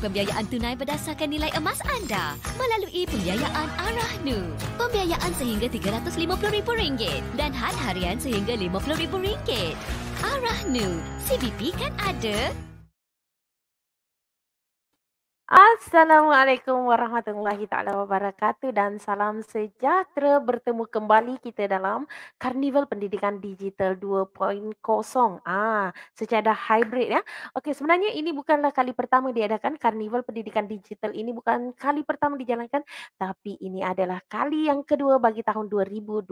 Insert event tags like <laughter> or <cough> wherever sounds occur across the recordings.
pembiayaan tunai berdasarkan nilai emas anda melalui pembiayaan Arahnu. Pembiayaan sehingga RM350,000 dan had harian sehingga RM50,000. Arahnu, CBP kan ada? Assalamualaikum warahmatullahi taala wabarakatuh dan salam sejahtera bertemu kembali kita dalam Karnival Pendidikan Digital 2.0. Ah, secara hybrid ya. Okey, sebenarnya ini bukanlah kali pertama diadakan Karnival Pendidikan Digital ini bukan kali pertama dijalankan, tapi ini adalah kali yang kedua bagi tahun 2020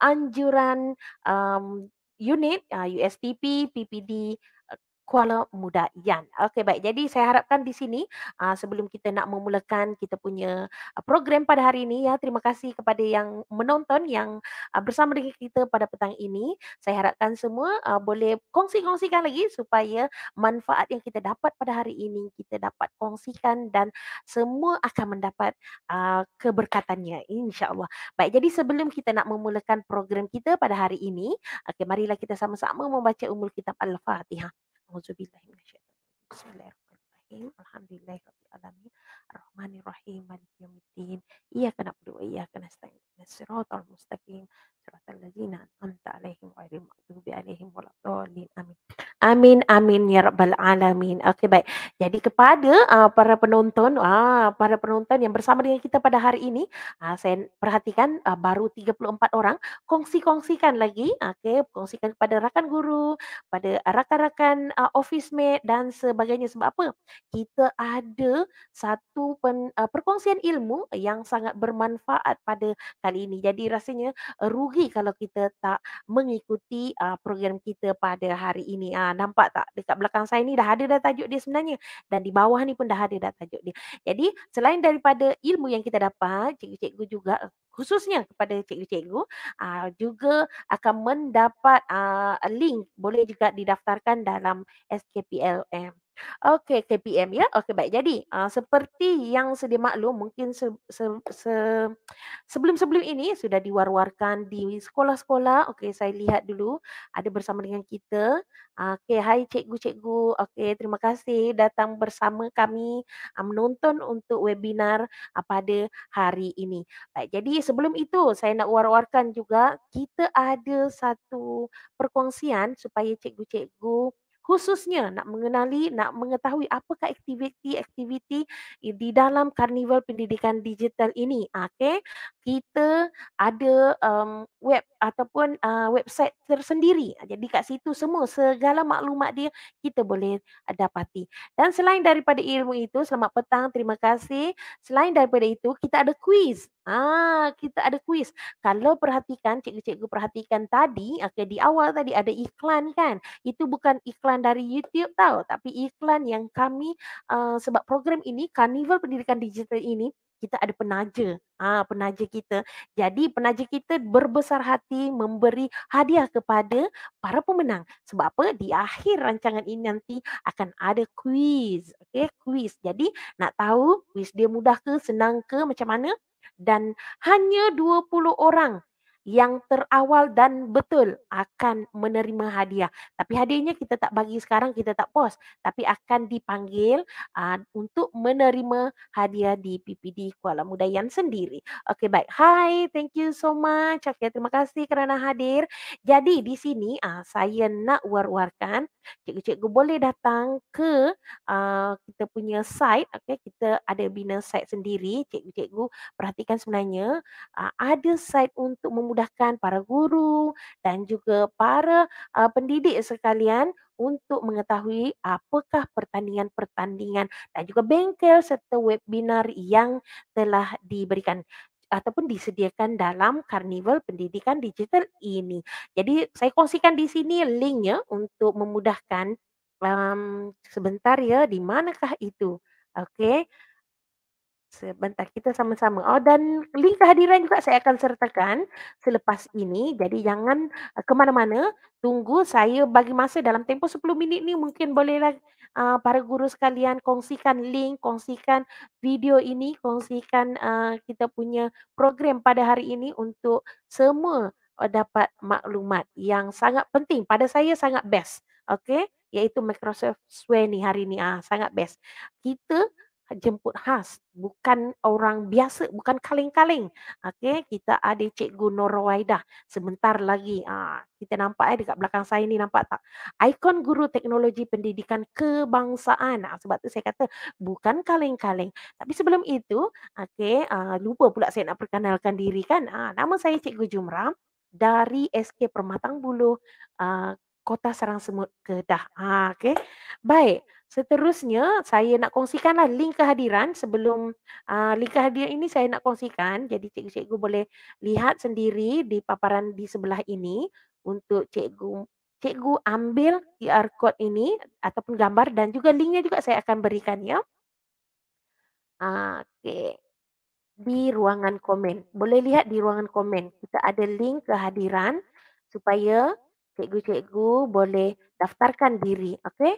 anjuran um, unit uh, ah, USTP PPD Kuala Muda Yan. Okey baik. Jadi saya harapkan di sini uh, sebelum kita nak memulakan kita punya ah, program pada hari ini ya. Terima kasih kepada yang menonton yang uh, bersama dengan kita pada petang ini. Saya harapkan semua uh, boleh kongsi-kongsikan lagi supaya manfaat yang kita dapat pada hari ini kita dapat kongsikan dan semua akan mendapat uh, keberkatannya insya-Allah. Baik. Jadi sebelum kita nak memulakan program kita pada hari ini, okey marilah kita sama-sama membaca umul kitab Al-Fatihah. أعوذ بالله من الشيطان بسم الله الرحمن الرحيم الحمد لله رب alamin. Rahmani, Rahim, Malik Yawmiddin. Iyyaka na'budu wa iyyaka nasta'in. Ihdinas siratal mustaqim, siratal ladzina an'amta 'alaihim ghairil maghdubi 'alaihim waladdallin. Amin. Amin amin ya rabbal alamin. Okey baik. Jadi kepada uh, para penonton uh, para penonton yang bersama dengan kita pada hari ini, uh, saya perhatikan uh, baru 34 orang. Kongsi-kongsikan lagi. Okey, kongsikan kepada rakan guru, pada rakan-rakan uh, office mate dan sebagainya sebab apa? Kita ada satu pen, uh, perkongsian ilmu yang sangat bermanfaat pada kali ini. Jadi rasanya eh, rugi kalau kita tak mengikuti uh, program kita pada hari ini. Uh, nampak tak dekat belakang saya ni dah ada dah tajuk dia sebenarnya dan di bawah ni pun dah ada dah tajuk dia. Jadi selain daripada ilmu yang kita dapat, cikgu-cikgu juga khususnya kepada cikgu-cikgu uh, juga akan mendapat uh, link boleh juga didaftarkan dalam SKPLM. Okey, KPM ya. Okey, baik. Jadi, uh, seperti yang sedia maklum, mungkin se se se sebelum-sebelum ini sudah diwar-warkan di sekolah-sekolah. Okey, saya lihat dulu ada bersama dengan kita. Uh, Okey, hai cikgu-cikgu. Okey, terima kasih datang bersama kami uh, menonton untuk webinar uh, pada hari ini. Baik, jadi sebelum itu saya nak war-warkan juga kita ada satu perkongsian supaya cikgu-cikgu khususnya nak mengenali, nak mengetahui apakah aktiviti-aktiviti eh, di dalam karnival pendidikan digital ini. Okay. Kita ada um, web ataupun uh, website tersendiri. Jadi kat situ semua segala maklumat dia kita boleh dapati. Dan selain daripada ilmu itu, selamat petang, terima kasih. Selain daripada itu, kita ada quiz. Ah, kita ada quiz. Kalau perhatikan, cikgu-cikgu perhatikan tadi, okay, di awal tadi ada iklan kan? Itu bukan iklan iklan dari YouTube tau tapi iklan yang kami uh, sebab program ini Carnival Pendidikan Digital ini kita ada penaja ha penaja kita jadi penaja kita berbesar hati memberi hadiah kepada para pemenang sebab apa di akhir rancangan ini nanti akan ada kuis, okay, kuis. jadi nak tahu kuis dia mudah ke senang ke macam mana dan hanya 20 orang yang terawal dan betul akan menerima hadiah. Tapi hadiahnya kita tak bagi sekarang, kita tak post. Tapi akan dipanggil uh, untuk menerima hadiah di PPD Kuala Muda yang sendiri. Okay, baik. Hi, thank you so much. Okay, terima kasih kerana hadir. Jadi di sini uh, saya nak war-warkan. Cikgu-cikgu boleh datang ke uh, kita punya site. Okay, kita ada bina site sendiri. Cikgu-cikgu perhatikan sebenarnya uh, ada site untuk memulakan memudahkan para guru dan juga para uh, pendidik sekalian untuk mengetahui apakah pertandingan-pertandingan dan juga bengkel serta webinar yang telah diberikan ataupun disediakan dalam Karnival Pendidikan Digital ini. Jadi saya kongsikan di sini linknya untuk memudahkan um, sebentar ya di manakah itu. Okey sebentar kita sama-sama. Oh dan link kehadiran juga saya akan sertakan selepas ini. Jadi jangan eh, ke mana-mana. Tunggu saya bagi masa dalam tempoh 10 minit ni mungkin bolehlah uh, eh, para guru sekalian kongsikan link, kongsikan video ini, kongsikan uh, kita punya program pada hari ini untuk semua uh, dapat maklumat yang sangat penting. Pada saya sangat best. Okay. Iaitu Microsoft Sway ni hari ni. Ah, sangat best. Kita jemput khas, bukan orang biasa, bukan kaleng-kaleng. Okey, kita ada Cikgu Nur Waidah. Sebentar lagi, aa, ah, kita nampak eh, dekat belakang saya ni nampak tak? Ikon Guru Teknologi Pendidikan Kebangsaan. Aa, ah, sebab tu saya kata bukan kaleng-kaleng. Tapi sebelum itu, okey, ah, lupa pula saya nak perkenalkan diri kan. Aa, nama saya Cikgu Jumrah dari SK Permatang Buluh, aa, Kota Serang Semut, Kedah. Ha, okey. Baik. Seterusnya, saya nak kongsikanlah link kehadiran sebelum uh, link kehadiran ini saya nak kongsikan. Jadi cikgu-cikgu boleh lihat sendiri di paparan di sebelah ini untuk cikgu cikgu ambil QR code ini ataupun gambar dan juga linknya juga saya akan berikan ya. Okey. Di ruangan komen. Boleh lihat di ruangan komen. Kita ada link kehadiran supaya cikgu-cikgu boleh daftarkan diri. Okey.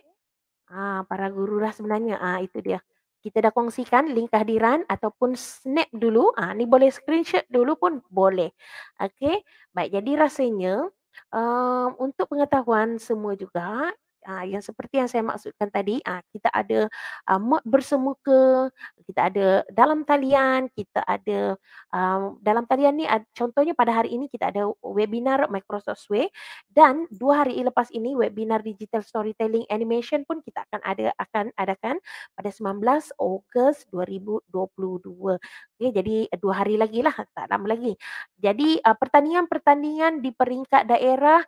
Ah, para guru lah sebenarnya. Ah, itu dia. Kita dah kongsikan link kehadiran ataupun snap dulu. Ah, ni boleh screenshot dulu pun boleh. Okey. Baik, jadi rasanya um, untuk pengetahuan semua juga, uh, yang seperti yang saya maksudkan tadi uh, kita ada uh, mod bersemuka kita ada dalam talian kita ada um, dalam talian ni uh, contohnya pada hari ini kita ada webinar Microsoft Sway dan dua hari lepas ini webinar digital storytelling animation pun kita akan ada akan adakan pada 19 Ogos 2022 okay, jadi dua hari lagi lah tak lama lagi jadi uh, pertandingan-pertandingan di peringkat daerah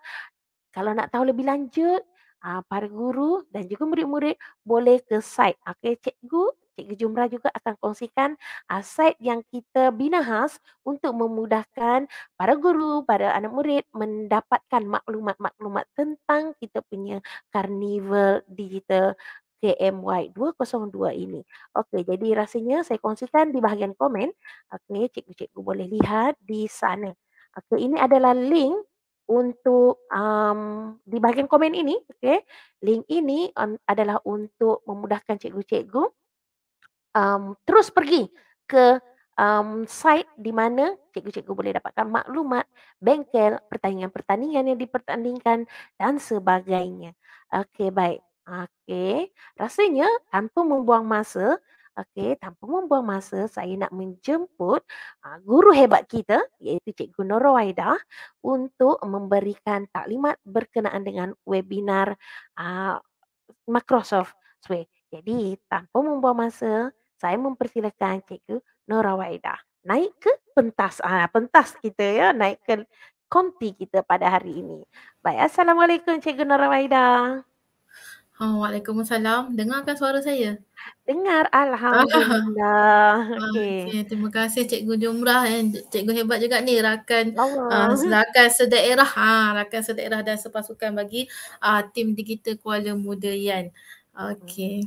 kalau nak tahu lebih lanjut, uh, para guru dan juga murid-murid boleh ke site. Okey, ah, cikgu, cikgu Jumrah juga akan kongsikan uh, site yang kita bina khas untuk memudahkan para guru, para anak murid mendapatkan maklumat-maklumat tentang kita punya Carnival Digital KMY 202 ini. Okey, jadi rasanya saya kongsikan di bahagian komen. Okey, cikgu-cikgu boleh lihat di sana. Okey, ini adalah link untuk um, di bahagian komen ini, okay, link ini um, adalah untuk memudahkan cikgu-cikgu um, terus pergi ke um, site di mana cikgu-cikgu boleh dapatkan maklumat bengkel pertandingan-pertandingan yang dipertandingkan dan sebagainya. Okey, baik. Okey, rasanya tanpa membuang masa, Okey, tanpa membuang masa, saya nak menjemput uh, guru hebat kita iaitu Cikgu Noro Waidah untuk memberikan taklimat berkenaan dengan webinar uh, Microsoft Sway. Jadi, tanpa membuang masa, saya mempersilakan Cikgu Noro Waidah naik ke pentas ah uh, pentas kita ya, naik ke konti kita pada hari ini. Baik, Assalamualaikum Cikgu Noro Waidah. Oh, Waalaikumsalam. Dengarkan suara saya? Dengar. <laughs> Alhamdulillah. Ah, okay. okay. Terima kasih Cikgu Jumrah. Eh. Cikgu hebat juga ni. Rakan, uh, rakan sedaerah. Ha, rakan sedaerah dan sepasukan bagi uh, tim digital Kuala Muda Yan. Okay.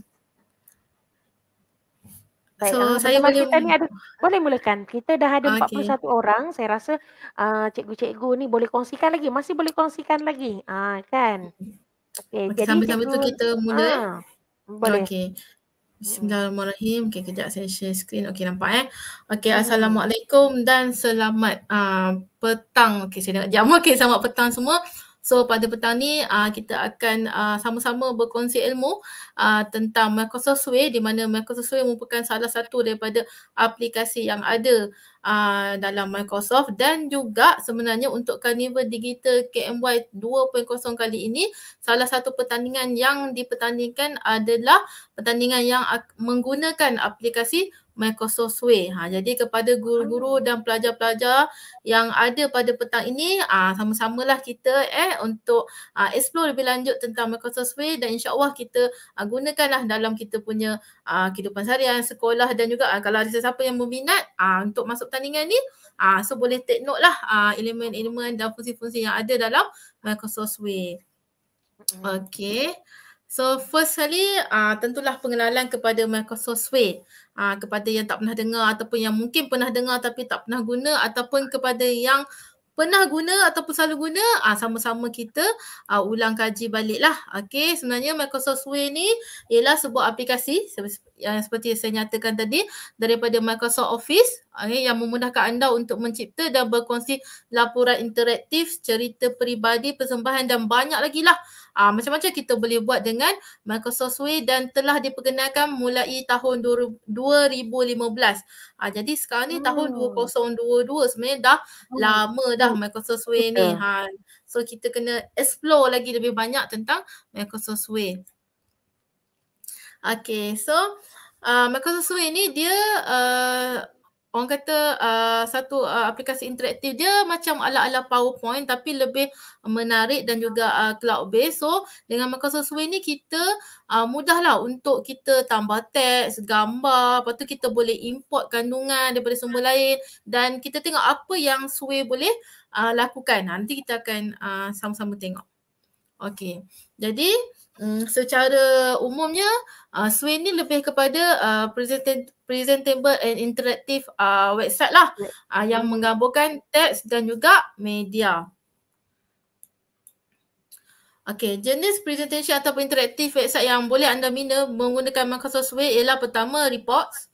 Baik, so, saya boleh... Kita ni ada, boleh mulakan. Kita dah ada okay. 41 orang. Saya rasa uh, cikgu-cikgu ni boleh kongsikan lagi. Masih boleh kongsikan lagi. Uh, kan? Okay. Okay, okay jadi sama tu kita mula. Ha, boleh. Okay. Bismillahirrahmanirrahim. Okay, kejap saya share screen. Okay, nampak eh. Okay, hmm. Assalamualaikum dan selamat uh, petang. Okay, saya nak jam. <laughs> Okay, selamat petang semua. So pada petang ni uh, kita akan uh, sama-sama berkongsi ilmu uh, tentang Microsoft Sway di mana Microsoft Sway merupakan salah satu daripada aplikasi yang ada uh, dalam Microsoft dan juga sebenarnya untuk Carnival Digital KMY 2.0 kali ini salah satu pertandingan yang dipertandingkan adalah pertandingan yang menggunakan aplikasi Microsoft Sway. Ha, jadi kepada guru-guru ah. dan pelajar-pelajar yang ada pada petang ini, sama ha, sama lah kita eh untuk ha, explore lebih lanjut tentang Microsoft Sway dan insya-Allah kita ha, gunakanlah dalam kita punya ah ha, kehidupan seharian, sekolah dan juga ha, kalau ada sesiapa yang berminat ha, untuk masuk pertandingan ni, ah ha, so boleh take note lah ah elemen-elemen dan fungsi-fungsi yang ada dalam Microsoft Sway. Okay. So first kali uh, tentulah pengenalan kepada Microsoft Suite uh, kepada yang tak pernah dengar ataupun yang mungkin pernah dengar tapi tak pernah guna ataupun kepada yang pernah guna ataupun selalu guna uh, sama-sama kita uh, ulang kaji baliklah. Okay sebenarnya Microsoft Suite ni ialah sebuah aplikasi yang seperti yang saya nyatakan tadi daripada Microsoft Office okay, eh, yang memudahkan anda untuk mencipta dan berkongsi laporan interaktif, cerita peribadi, persembahan dan banyak lagi lah. Ah, macam-macam kita boleh buat dengan Microsoft Sway dan telah diperkenalkan mulai tahun 2015. Uh, ah, jadi sekarang ni hmm. tahun 2022 sebenarnya dah hmm. lama dah oh, Microsoft Sway ni. Ha. So kita kena explore lagi lebih banyak tentang Microsoft Sway. Okay, so uh, Microsoft Sway ini dia uh, orang kata uh, satu uh, aplikasi interaktif dia macam ala-ala PowerPoint tapi lebih menarik dan juga uh, cloud-based. So dengan Microsoft Sway ini kita uh, mudahlah untuk kita tambah teks, gambar, lepas tu kita boleh import kandungan daripada sumber lain dan kita tengok apa yang Sway boleh uh, lakukan. Nanti kita akan uh, sama-sama tengok. Okay, jadi um, secara umumnya uh, Sway ni lebih kepada uh, presentable presentable and interactive uh, website lah uh, yang menggabungkan teks dan juga media. Okay, jenis presentation atau interaktif website yang boleh anda bina menggunakan Microsoft Sway ialah pertama, reports.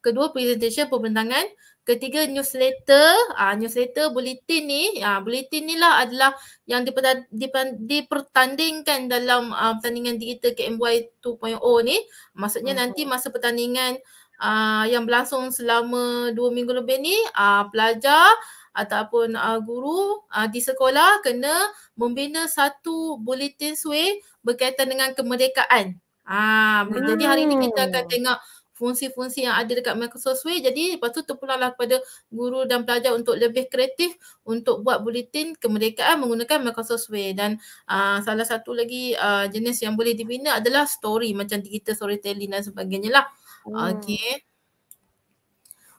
Kedua, presentation perbentangan. Ketiga newsletter, uh, newsletter bulletin ni, uh, bulletin ni lah adalah yang dipertandingkan dalam uh, pertandingan digital KMY 2.0 ni. Maksudnya hmm. nanti masa pertandingan uh, yang berlangsung selama dua minggu lebih ni, uh, pelajar ataupun uh, guru uh, di sekolah kena membina satu bulletin sui berkaitan dengan kemerdekaan. Ah, hmm. jadi hari ni kita akan hmm. tengok fungsi-fungsi yang ada dekat Microsoft Sway. Jadi lepas tu terpulanglah kepada guru dan pelajar untuk lebih kreatif untuk buat bulletin kemerdekaan menggunakan Microsoft Sway. Dan uh, salah satu lagi uh, jenis yang boleh dibina adalah story macam kita storytelling dan sebagainya lah. Hmm. Okay.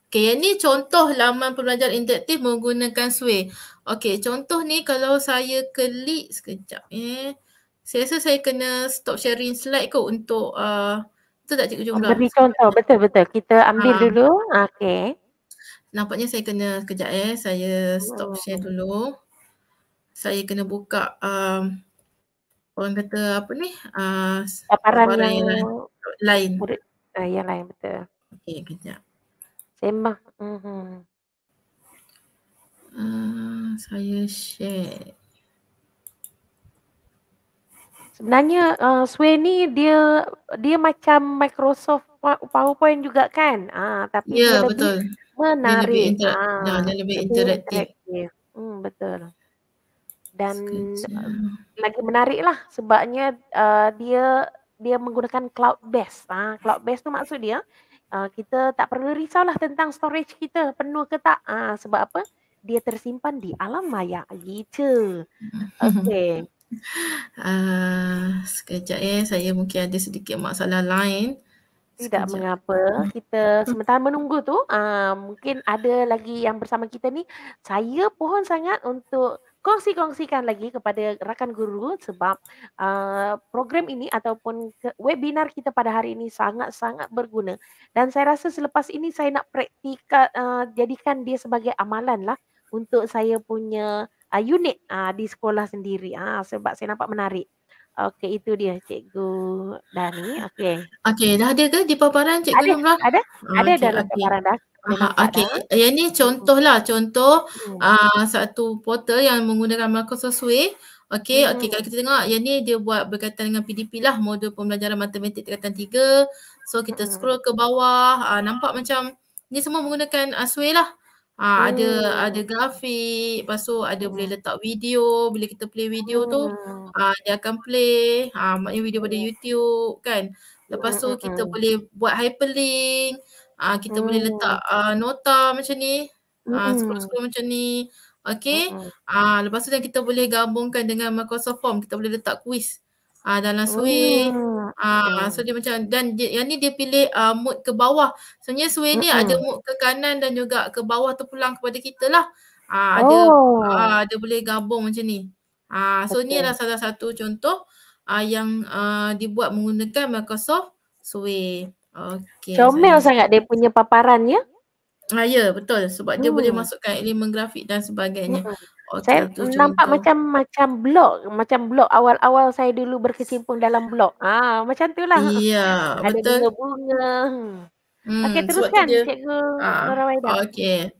Okay, ni contoh laman pembelajaran interaktif menggunakan Sway. Okay, contoh ni kalau saya klik sekejap eh. Saya rasa saya kena stop sharing slide kot untuk uh, Betul tak Cikgu Jumrah? Oh, Beri contoh, betul-betul. Kita ambil ha. dulu. Ah, okey. Nampaknya saya kena, kejap eh, saya stop oh. share dulu. Saya kena buka, um, orang kata apa ni? Uh, Paparan yang, yang lain. lain. Uh, yang lain, betul. Okey, kejap. Sembah. Mhm. Uh-huh. Uh, saya share sebenarnya uh, Sway ni dia dia macam Microsoft PowerPoint juga kan? Ah tapi yeah, dia betul. lebih menarik. Ah, ya, dia lebih, inter- ah, nah, dia lebih interaktif. Hmm betul. Dan Sekejap. lagi menarik lah sebabnya uh, dia dia menggunakan cloud base. Ah cloud base tu maksud dia uh, kita tak perlu risau lah tentang storage kita penuh ke tak. Ah sebab apa? Dia tersimpan di alam maya gitu. Hmm. Okay. Uh, sekejap eh, saya mungkin ada sedikit masalah lain. Sekejap. Tidak mengapa. Kita sementara menunggu tu, uh, mungkin ada lagi yang bersama kita ni. Saya pohon sangat untuk kongsi-kongsikan lagi kepada rakan guru sebab uh, program ini ataupun webinar kita pada hari ini sangat-sangat berguna. Dan saya rasa selepas ini saya nak praktika, uh, jadikan dia sebagai amalan lah untuk saya punya uh, unit uh, di sekolah sendiri ah uh, sebab saya nampak menarik. Okey itu dia cikgu Dani. Okey. Okey dah ada ke di paparan cikgu Ada Nurul? ada, ada okay, dalam okay. paparan dah. Okey, yang ni contohlah contoh hmm. uh, satu portal yang menggunakan Microsoft Suite. Okey, hmm. okey kalau kita tengok yang ni dia buat berkaitan dengan PDP lah modul pembelajaran matematik tingkatan 3. So kita hmm. scroll ke bawah, uh, nampak macam ni semua menggunakan uh, Suite lah. Ha, oh. ada ada grafik, lepas tu ada boleh hmm. letak video, bila kita play video tu hmm. ha, dia akan play, ha, maknanya video pada YouTube kan. Lepas tu hmm, kita hmm. boleh hmm. buat hyperlink, ha, kita hmm. boleh letak uh, nota macam ni, ha, scroll-scroll macam ni. Okay, hmm. ha, lepas tu kita boleh gabungkan dengan Microsoft Form, kita boleh letak quiz uh, dalam suwe. Oh. Uh, so dia macam dan dia, yang ni dia pilih uh, mood ke bawah. Sebenarnya suwe ni uh-huh. ada hmm. mood ke kanan dan juga ke bawah tu pulang kepada kita lah. Uh, oh. ada, uh, ada boleh gabung macam ni. Uh, so okay. ni adalah salah satu contoh uh, yang uh, dibuat menggunakan Microsoft suwe. Okay, Comel saya. sangat dia punya paparan ya. Uh, ya yeah, betul sebab hmm. dia boleh hmm. masukkan elemen grafik dan sebagainya. Hmm. Okay, saya nampak contoh. macam macam blok macam blok awal-awal saya dulu berkecimpung dalam blok. Ah macam tu lah. Iya, <laughs> betul. Ada bunga. Hmm, hmm Okey teruskan dia, cikgu ah, Rawaida. Okey.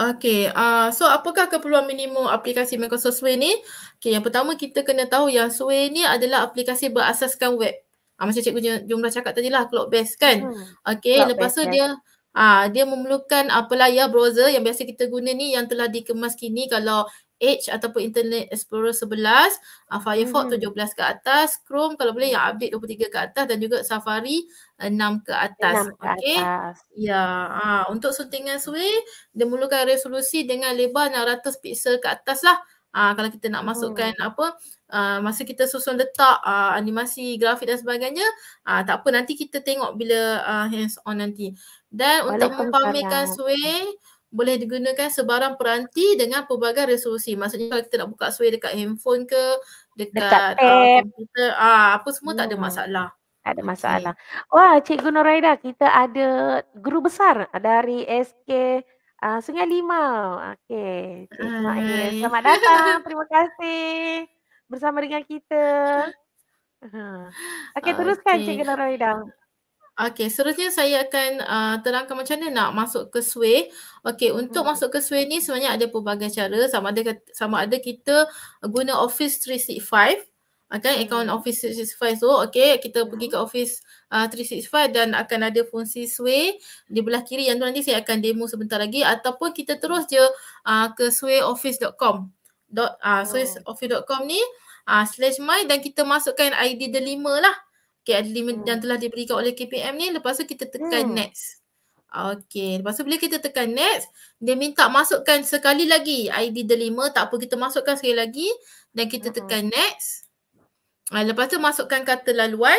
Okey, uh, ah, so apakah keperluan minimum aplikasi Microsoft Sway ni? Okey, yang pertama kita kena tahu yang Sway ni adalah aplikasi berasaskan web. Ah uh, macam cikgu jumlah cakap tadi lah cloud based kan. Hmm, okey, lepas tu ya. dia Ah, dia memerlukan apa layar browser yang biasa kita guna ni yang telah dikemas kini kalau Edge ataupun Internet Explorer 11, uh, ah, Firefox hmm 17 ke atas, Chrome kalau boleh yang update 23 ke atas dan juga Safari 6 eh, ke atas. Okey, Ya, yeah. untuk suntingan sui, dia memerlukan resolusi dengan lebar 600 pixel ke atas lah. Uh, kalau kita nak masukkan hmm. apa uh, masa kita susun letak uh, animasi grafik dan sebagainya uh, tak apa nanti kita tengok bila uh, hands on nanti dan untuk mempamerkan suai, boleh digunakan sebarang peranti dengan pelbagai resolusi. Maksudnya kalau kita nak buka suai dekat handphone ke, dekat, dekat uh, ah, apa semua hmm. tak ada hmm. masalah. Tak ada masalah. Okay. Wah, Cikgu Noraida, kita ada guru besar dari SK uh, ah, Sungai Limau. Okey, <laughs> selamat datang. Terima kasih bersama dengan kita. <laughs> Okay, teruskan okay. Cikgu Noraida. Okey, seterusnya saya akan uh, terangkan macam mana nak masuk ke sway. Okey, untuk hmm. masuk ke sway ni sebenarnya ada pelbagai cara. Sama ada sama ada kita guna Office 365 akan okay, account Office 365 so okay kita hmm. pergi ke Office uh, 365 dan akan ada fungsi sway di belah kiri yang tu nanti saya akan demo sebentar lagi ataupun kita terus je uh, ke swayoffice.com uh, oh. swayoffice.com ni uh, slash my dan kita masukkan ID delima lah KL limit hmm. yang telah diberikan oleh KPM ni lepas tu kita tekan hmm. next. Okay. Lepas tu bila kita tekan next, dia minta masukkan sekali lagi ID delima. Tak apa kita masukkan sekali lagi dan kita hmm. tekan next. Ah, lepas tu masukkan kata laluan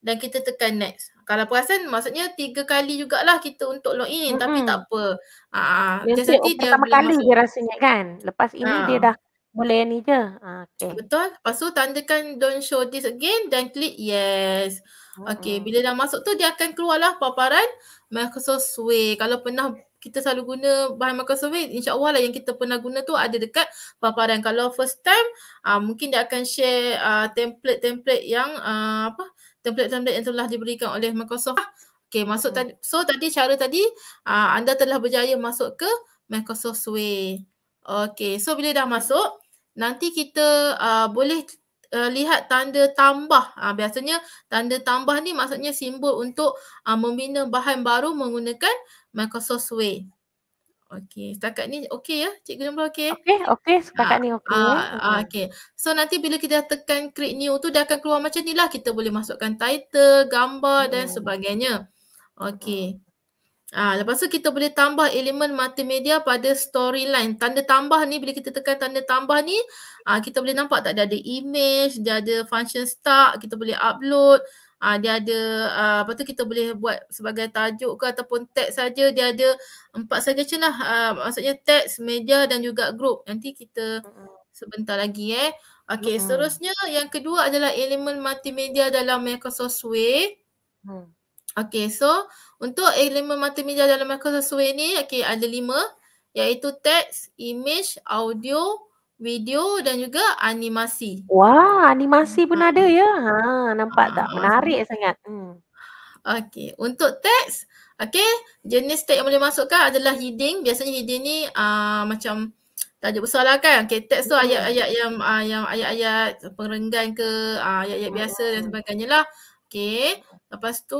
dan kita tekan next. Kalau perasan maksudnya tiga kali jugalah kita untuk login hmm. tapi tak apa. Aa, ah, dia dia pertama kali masuk. dia rasanya kan. Lepas ini Aa. dia ah. dah boleh yang ni je. Ah, okay. Betul. Lepas tu tandakan don't show this again dan klik yes. Okay. Oh. Bila dah masuk tu dia akan keluarlah paparan Microsoft Sway. Kalau pernah kita selalu guna bahan Microsoft Sway, insyaAllah lah yang kita pernah guna tu ada dekat paparan. Kalau first time, uh, mungkin dia akan share uh, template-template yang uh, apa? template-template yang telah diberikan oleh Microsoft. Lah. Okay, masuk hmm. tadi. So tadi cara tadi uh, anda telah berjaya masuk ke Microsoft Sway. Okay, so bila dah masuk, nanti kita uh, boleh uh, lihat tanda tambah. Uh, biasanya tanda tambah ni maksudnya simbol untuk uh, membina bahan baru menggunakan Microsoft Word. Okey, setakat ni okey ya? Cik Gunung okey? Okey, okey. Setakat ni okey. Uh, uh, okey. So nanti bila kita tekan create new tu dia akan keluar macam ni lah. Kita boleh masukkan title, gambar hmm. dan sebagainya. Okey. Hmm. Ah, ha, lepas tu kita boleh tambah elemen multimedia pada storyline. Tanda tambah ni bila kita tekan tanda tambah ni, ah ha, kita boleh nampak tak dia ada image, dia ada function start, kita boleh upload. Ah ha, dia ada ah ha, lepas tu kita boleh buat sebagai tajuk ke ataupun tag saja dia ada empat suggestion lah. Ha, maksudnya tag, media dan juga group. Nanti kita sebentar lagi eh. Okey, hmm. seterusnya yang kedua adalah elemen multimedia dalam Microsoft Way. Hmm. Okay, so untuk elemen multimedia dalam Microsoft Suite ni, okay, ada lima iaitu teks, image, audio, video dan juga animasi. Wah, animasi pun ha. ada ya. Ha, nampak ha. tak? Ah. Menarik ha. sangat. Hmm. Okay, untuk teks, okay, jenis teks yang boleh masukkan adalah heading. Biasanya heading ni uh, macam tajuk besar lah kan. Okay, teks tu ayat-ayat yang uh, yang ayat-ayat perenggan ke, uh, ayat-ayat biasa dan sebagainya lah. Okay, lepas tu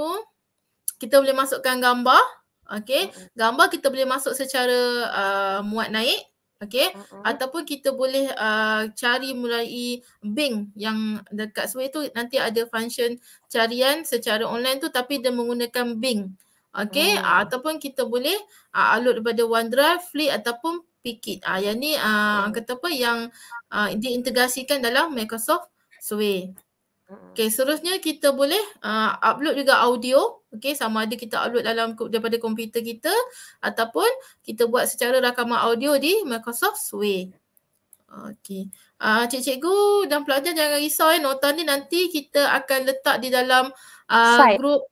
kita boleh masukkan gambar okay? gambar kita boleh masuk secara uh, muat naik okay? uh-huh. ataupun kita boleh uh, cari mulai Bing yang dekat Sway itu nanti ada function carian secara online tu tapi dia menggunakan Bing okay? uh-huh. Mm. Ah, ataupun kita boleh uh, upload daripada OneDrive Fleet ataupun Pikit ah uh, yang ni uh, uh-huh. kata apa yang uh, diintegrasikan dalam Microsoft Sway Okay, seterusnya kita boleh uh, upload juga audio. Okey sama ada kita upload dalam daripada komputer kita ataupun kita buat secara rakaman audio di Microsoft Sway. Okey. Ah uh, cikgu dan pelajar jangan risau eh nota ni nanti kita akan letak di dalam uh, group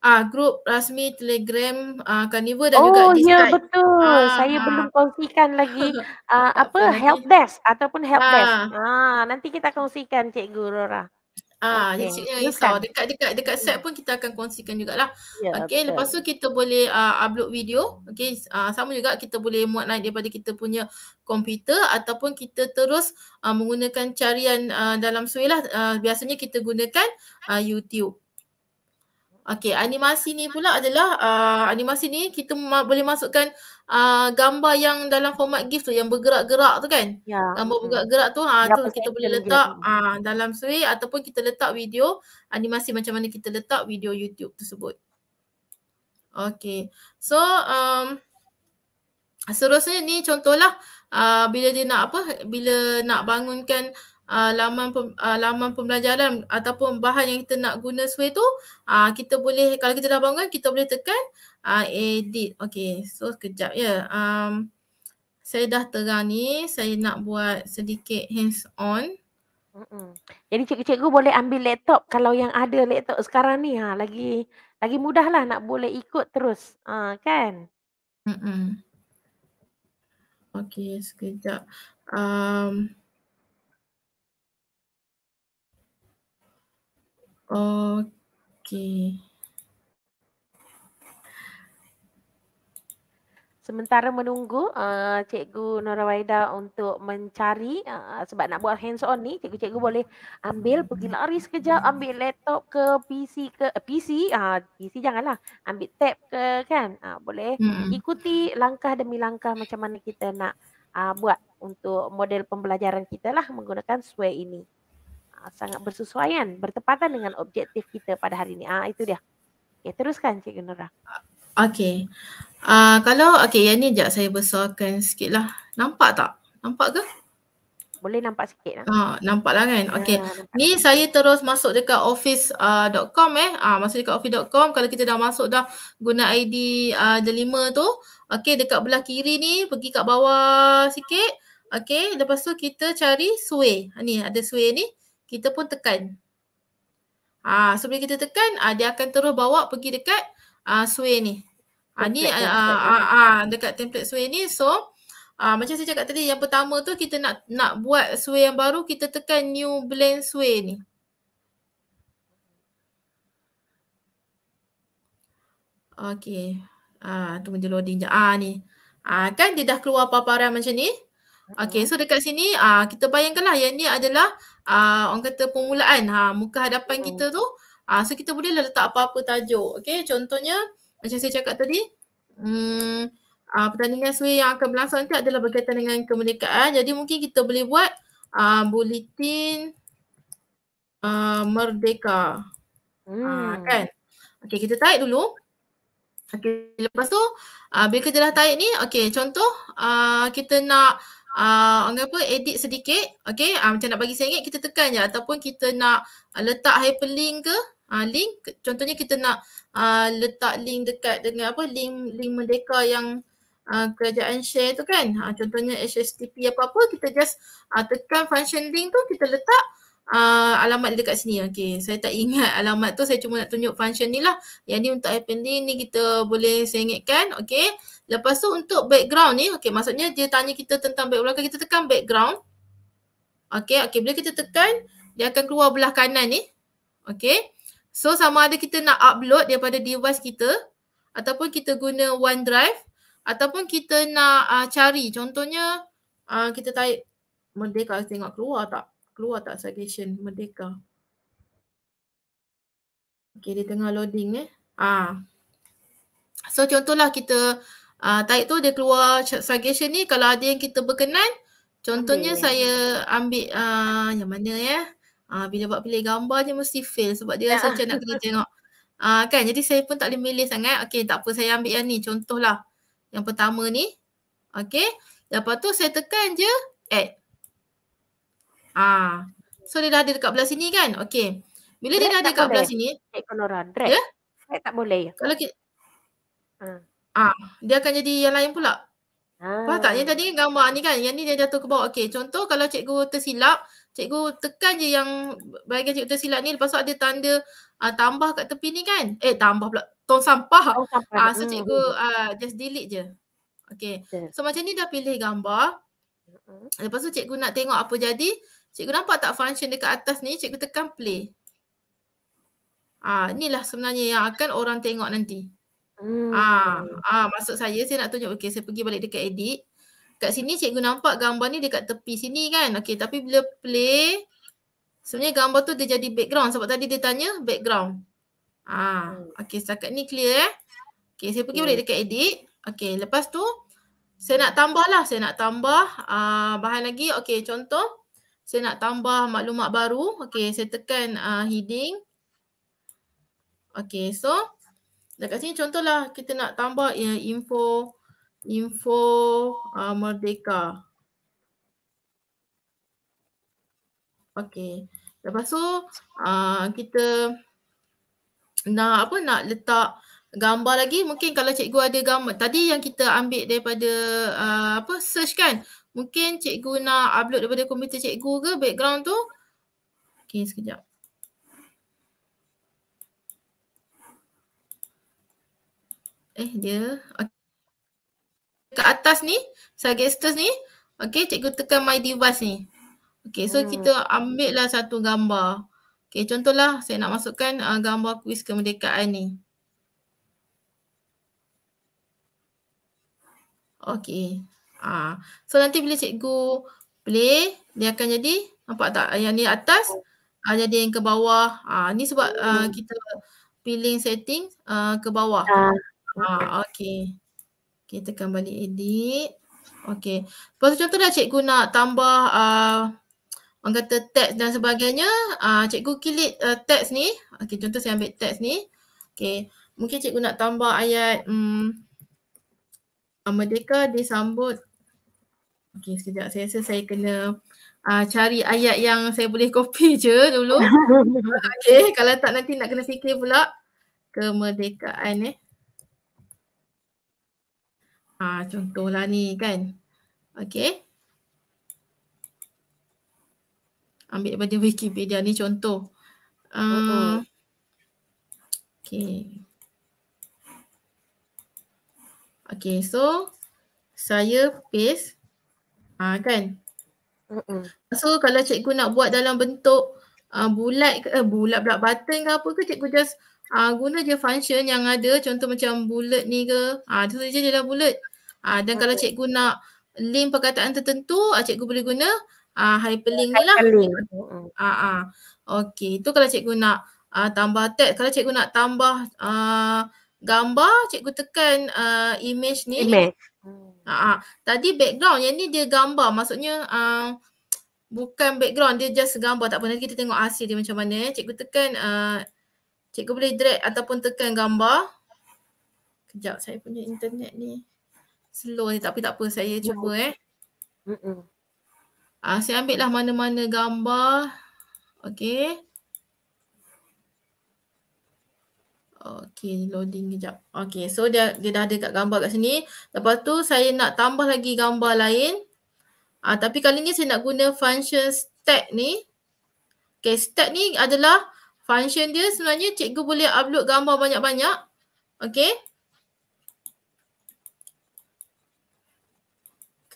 ah uh, grup rasmi Telegram ah uh, Carnival dan oh, juga di Oh ya betul. Uh, Saya uh, belum kongsikan lagi uh, <laughs> apa help desk ataupun help desk. Ah uh, nanti kita kongsikan cikgu Rora. Ah, okay. Cik jangan risau. Dekat-dekat dekat set pun kita akan kongsikan jugalah. Yeah, okay, lepas tu kita boleh uh, upload video. Okay, uh, ah, sama juga kita boleh muat naik daripada kita punya komputer ataupun kita terus uh, menggunakan carian uh, dalam suilah. Uh, biasanya kita gunakan uh, YouTube. Okey, animasi ni pula adalah uh, animasi ni kita ma- boleh masukkan uh, gambar yang dalam format GIF tu yang bergerak-gerak tu kan? Ya. Gambar bergerak-gerak tu ha, tu kita boleh letak uh, dalam sui ataupun kita letak video animasi macam mana kita letak video YouTube tersebut. Okey. So, um, seterusnya ni contohlah uh, bila dia nak apa, bila nak bangunkan uh, uh, laman uh, laman pembelajaran ataupun bahan yang kita nak guna sesuai tu uh, kita boleh kalau kita dah bangun kita boleh tekan uh, edit okey so kejap ya yeah. um, saya dah terang ni saya nak buat sedikit hands on Mm-mm. Jadi cikgu-cikgu boleh ambil laptop kalau yang ada laptop sekarang ni ha lagi lagi mudahlah nak boleh ikut terus ha, kan. Hmm. Okey sekejap. Um, Okey. Sementara menunggu uh, Cikgu Norawaida untuk mencari uh, sebab nak buat hands on ni Cikgu-cikgu boleh ambil pergi lari sekejap ambil laptop ke PC ke uh, eh, PC uh, ah, PC janganlah ambil tab ke kan uh, boleh hmm. ikuti langkah demi langkah macam mana kita nak uh, buat untuk model pembelajaran kita lah menggunakan sway ini. Ah, sangat bersesuaian bertepatan dengan objektif kita pada hari ini. Ah itu dia. Okay, teruskan Cik Nurah. Okey. Uh, kalau okey yang ni jap saya besarkan sikitlah. Nampak tak? Nampak ke? Boleh nampak sikit lah. Ha, nampak lah kan. Ya, okey. Ya, ni saya terus masuk dekat office.com uh, eh. Ah uh, masuk dekat office.com kalau kita dah masuk dah guna ID uh, delima tu. Okey dekat belah kiri ni pergi kat bawah sikit. Okey, lepas tu kita cari sway. Ni ada sway ni kita pun tekan. Ah, so bila kita tekan ha, dia akan terus bawa pergi dekat uh, sway ni. Ha, ni uh, uh, uh, dekat template sway ni so uh, macam saya cakap tadi yang pertama tu kita nak nak buat sway yang baru kita tekan new blend sway ni. Okay. Ah, tunggu dia loading je. Ah ni. Ah kan dia dah keluar paparan macam ni. Okay so dekat sini ah kita bayangkanlah yang ni adalah uh, orang kata permulaan ha muka hadapan hmm. kita tu uh, so kita boleh lah letak apa-apa tajuk okay? contohnya macam saya cakap tadi hmm uh, pertandingan sui yang akan berlangsung nanti adalah berkaitan dengan kemerdekaan jadi mungkin kita boleh buat uh, bulletin uh, merdeka hmm. uh, kan okey kita taik dulu Okay, lepas tu uh, bila kita dah taik ni okay? contoh uh, kita nak uh, ah, anggap apa edit sedikit okey uh, ah, macam nak bagi sengit kita tekan je ataupun kita nak uh, letak hyperlink ke uh, link contohnya kita nak uh, letak link dekat dengan apa link link merdeka yang uh, kerajaan share tu kan uh, contohnya http apa-apa kita just uh, tekan function link tu kita letak Uh, alamat dekat sini. Okay. Saya tak ingat <laughs> alamat tu. Saya cuma nak tunjuk function ni lah. Yang ni untuk hyperlink ni kita boleh sengitkan. Okay. Lepas tu untuk background ni, okey? maksudnya dia tanya kita tentang background belakang, kita tekan background. Okay, okay, bila kita tekan, dia akan keluar belah kanan ni. okey? so sama ada kita nak upload daripada device kita ataupun kita guna OneDrive ataupun kita nak uh, cari. Contohnya, uh, kita type Merdeka tengok keluar tak? Keluar tak suggestion Merdeka? Okey, dia tengah loading eh. Ah. So contohlah kita Uh, ah, type tu dia keluar suggestion ni kalau ada yang kita berkenan contohnya ambil. saya ambil uh, yang mana ya uh, bila buat pilih gambar je mesti fail sebab dia ya. rasa macam nak kena tengok uh, kan jadi saya pun tak boleh milih sangat okey tak apa saya ambil yang ni contohlah yang pertama ni Okay, lepas tu saya tekan je add ah uh. so dia dah ada dekat belah sini kan Okay, bila drag dia dah ada dekat boleh. belah sini eh kolora ya? drag tak boleh kalau kita hmm. Ah, dia akan jadi yang lain pula. Ah. Faham tak? Yang tadi gambar ni kan, yang ni dia jatuh ke bawah. Okey, contoh kalau cikgu tersilap, cikgu tekan je yang bahagian cikgu tersilap ni, lepas tu ada tanda uh, tambah kat tepi ni kan. Eh, tambah pula. Tong sampah. Tong sampah. Ah, so hmm. cikgu uh, just delete je. Okey. So macam ni dah pilih gambar. Lepas tu cikgu nak tengok apa jadi. Cikgu nampak tak function dekat atas ni? Cikgu tekan play. Ah, inilah sebenarnya yang akan orang tengok nanti. Hmm. Ah, ah, maksud saya saya nak tunjuk okey saya pergi balik dekat edit. Kat sini cikgu nampak gambar ni dekat tepi sini kan. Okey tapi bila play sebenarnya gambar tu dia jadi background sebab tadi dia tanya background. Ah, hmm. okey setakat ni clear eh. Okey saya pergi hmm. balik dekat edit. Okey lepas tu saya nak tambah lah. Saya nak tambah uh, bahan lagi. Okey contoh saya nak tambah maklumat baru. Okey saya tekan uh, heading. Okey so dan kat sini contohlah kita nak tambah info info uh, merdeka. Okey. Lepas tu uh, kita nak apa nak letak gambar lagi mungkin kalau cikgu ada gambar tadi yang kita ambil daripada uh, apa search kan mungkin cikgu nak upload daripada komputer cikgu ke background tu okey sekejap Eh dia okay. Kat atas ni Sagittarius ni Okay cikgu tekan my device ni Okay so hmm. kita ambil lah satu gambar Okay contohlah saya nak masukkan uh, gambar kuis kemerdekaan ni Okay Ah, uh, So nanti bila cikgu play Dia akan jadi Nampak tak yang ni atas uh, Jadi yang ke bawah Ah, uh, Ni sebab uh, kita pilih setting uh, ke bawah uh. Ah, okay. Okay, tekan balik edit. Okay. Lepas tu contoh dah cikgu nak tambah uh, orang kata teks dan sebagainya. Uh, cikgu kilit uh, ah, teks ni. Okay, contoh saya ambil teks ni. Okay. Mungkin cikgu nak tambah ayat um, Merdeka disambut. Okay, sekejap. Saya rasa saya kena uh, cari ayat yang saya boleh copy <laughs> je dulu. <laughs> okay, kalau tak nanti nak kena fikir pula kemerdekaan eh. Ha, contohlah ni kan. Okay. Ambil daripada Wikipedia ni contoh. Ah, uh, okay. Okay, so saya paste ah kan. Uh-uh. So kalau cikgu nak buat dalam bentuk uh, bulat ke uh, bulat pula button ke apa ke cikgu just uh, guna je function yang ada contoh macam bulat ni ke. Ah tu je dia dah bullet. Uh, dan okay. kalau cikgu nak link perkataan tertentu, uh, cikgu boleh guna uh, hyperlink ni lah. Uh, uh. Okay, itu kalau cikgu nak uh, tambah text. Kalau cikgu nak tambah uh, gambar, cikgu tekan uh, image ni. Image. Uh, uh. Tadi background, yang ni dia gambar. Maksudnya uh, bukan background, dia just gambar. Tak apa, nanti kita tengok hasil dia macam mana. Eh. Cikgu tekan, uh, cikgu boleh drag ataupun tekan gambar. Sekejap, saya punya internet ni. Slow ni tapi tak apa saya ya. cuba eh. Hmm. Ah saya ambil lah mana-mana gambar. okay. Okay loading kejap. Okay, so dia dia dah ada kat gambar kat sini. Lepas tu saya nak tambah lagi gambar lain. Ah tapi kali ni saya nak guna function stack ni. Okay, stack ni adalah function dia sebenarnya cikgu boleh upload gambar banyak-banyak. okay?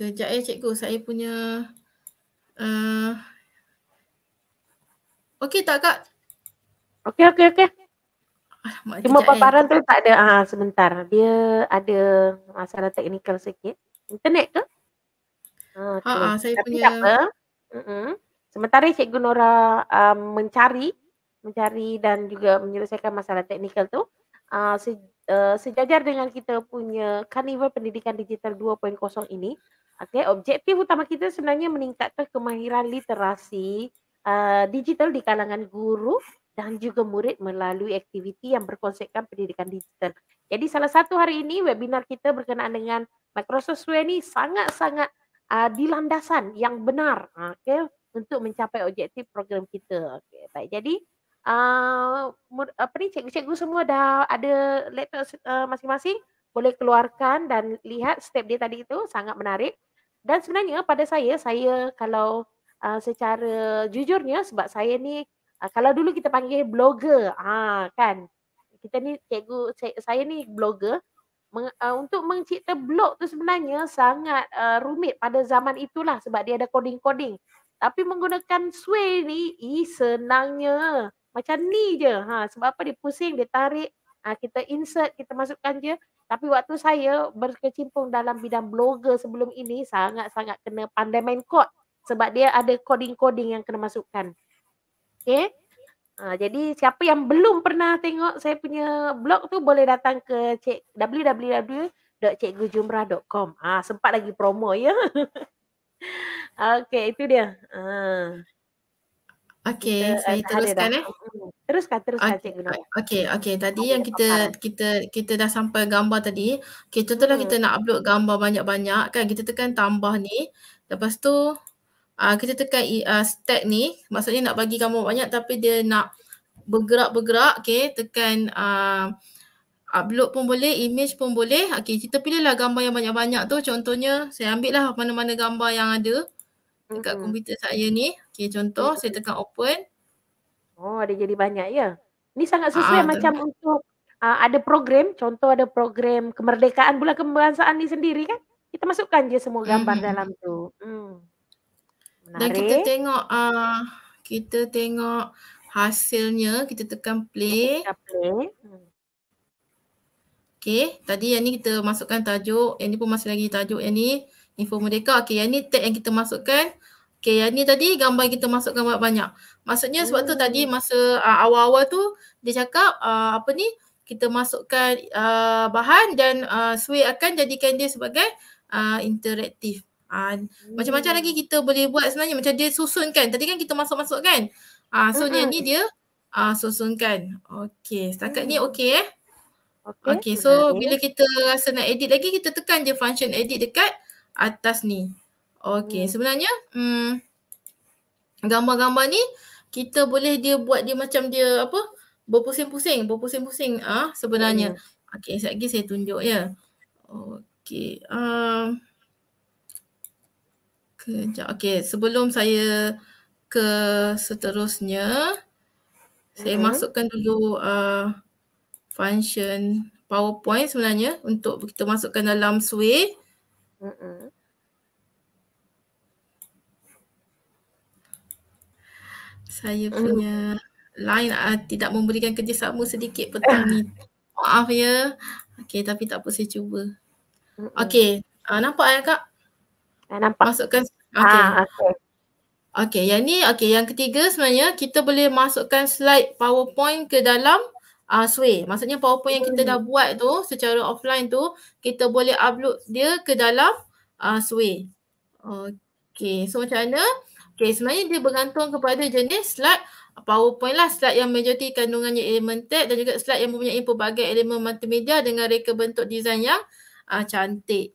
Kejap ya eh, cikgu saya punya uh, Okey tak kak? Okey okey okey. Ah, Cuma eh. paparan tu tak ada. Ah, sebentar. Dia ada masalah teknikal sikit. Internet ke? Ah, okay. ah, ha, ha, saya Tapi punya. Apa? Mm-hmm. Sementara Cikgu Nora um, mencari mencari dan juga menyelesaikan masalah teknikal tu. Uh, se- uh, sejajar dengan kita punya Carnival Pendidikan Digital 2.0 ini, Okay, objektif utama kita sebenarnya meningkatkan kemahiran literasi uh, digital di kalangan guru dan juga murid melalui aktiviti yang berkonsepkan pendidikan digital. Jadi salah satu hari ini webinar kita berkenaan dengan Microsoft Sway ini sangat-sangat uh, eh, di landasan yang benar okay, untuk mencapai objektif program kita. Okay, baik, jadi uh, apa ni cikgu-cikgu semua dah ada laptop uh, masing-masing boleh keluarkan dan lihat step dia tadi itu sangat menarik dan sebenarnya pada saya saya kalau uh, secara jujurnya sebab saya ni uh, kalau dulu kita panggil blogger ah uh, kan kita ni cikgu saya, saya ni blogger Meng, uh, untuk mencipta blog tu sebenarnya sangat uh, rumit pada zaman itulah sebab dia ada coding-coding tapi menggunakan sway ni i senangnya macam ni je ha sebab apa dia pusing dia tarik uh, kita insert kita masukkan je tapi waktu saya berkecimpung dalam bidang blogger sebelum ini sangat-sangat kena pandai main kod sebab dia ada coding-coding yang kena masukkan. Okay. Ha, jadi siapa yang belum pernah tengok saya punya blog tu boleh datang ke cik, www.cikgujumrah.com. Ah ha, sempat lagi promo ya. <laughs> Okey, itu dia. Ha. Okey, saya teruskan eh. Teruskan, teruskan cikgu. okay. okey. Tadi yang kita kita kita dah sampai gambar tadi. Okey, contohlah hmm. kita nak upload gambar banyak-banyak kan kita tekan tambah ni. Lepas tu uh, kita tekan uh, stack ni. Maksudnya nak bagi gambar banyak tapi dia nak bergerak-bergerak. Okay, tekan uh, upload pun boleh, image pun boleh. Okey, kita pilihlah gambar yang banyak-banyak tu. Contohnya saya ambil lah mana-mana gambar yang ada dekat hmm. komputer saya ni. Okay contoh saya tekan open. Oh ada jadi banyak ya. Ni sangat sesuai ah, macam tak. untuk uh, ada program. Contoh ada program kemerdekaan bulan kebangsaan ni sendiri kan. Kita masukkan je semua gambar hmm. dalam tu. Hmm. Dan kita tengok uh, kita tengok hasilnya. Kita tekan play. Kita play. Hmm. Okay, tadi yang ni kita masukkan tajuk. Yang ni pun masih lagi tajuk yang ni. Info Merdeka. Okay, yang ni tag yang kita masukkan. Okay, yang ni tadi gambar kita masuk gambar banyak Maksudnya sebab tu tadi hmm. masa uh, awal-awal tu dia cakap uh, apa ni kita masukkan uh, bahan dan uh, Sui akan jadikan dia sebagai uh, interaktif. Uh, hmm. Macam-macam lagi kita boleh buat sebenarnya macam dia susunkan. Tadi kan kita masuk-masuk kan? Uh, so uh ni dia uh, susunkan. Okay setakat hmm. ni mm. okay eh? Okay, okay so bila kita rasa nak edit lagi kita tekan je function edit dekat atas ni. Okey, hmm. sebenarnya hmm, gambar-gambar ni kita boleh dia buat dia macam dia apa? Berpusing-pusing, berpusing-pusing ah ha, sebenarnya. Hmm. Okey, sekejap lagi saya tunjuk ya. Okey. Um, kejap. Okey, sebelum saya ke seterusnya saya hmm. masukkan dulu uh, function PowerPoint sebenarnya untuk kita masukkan dalam Sway. Hmm. saya hmm. punya hmm. line uh, tidak memberikan kerjasama sedikit petang <laughs> ni. Maaf ya. Okey tapi tak apa saya cuba. Hmm. Okey. Uh, nampak ya kak? Uh, nampak. Masukkan. Ah, okey. Ah, okay. Okey, yang ni okey, yang ketiga sebenarnya kita boleh masukkan slide PowerPoint ke dalam uh, Sway. Maksudnya PowerPoint yang kita dah hmm. buat tu secara offline tu kita boleh upload dia ke dalam uh, Sway. Okey, so macam mana? Okay, sebenarnya dia bergantung kepada jenis slide PowerPoint lah, slide yang majoriti kandungannya elemen teks dan juga slide yang mempunyai pelbagai elemen multimedia dengan reka bentuk design yang uh, cantik.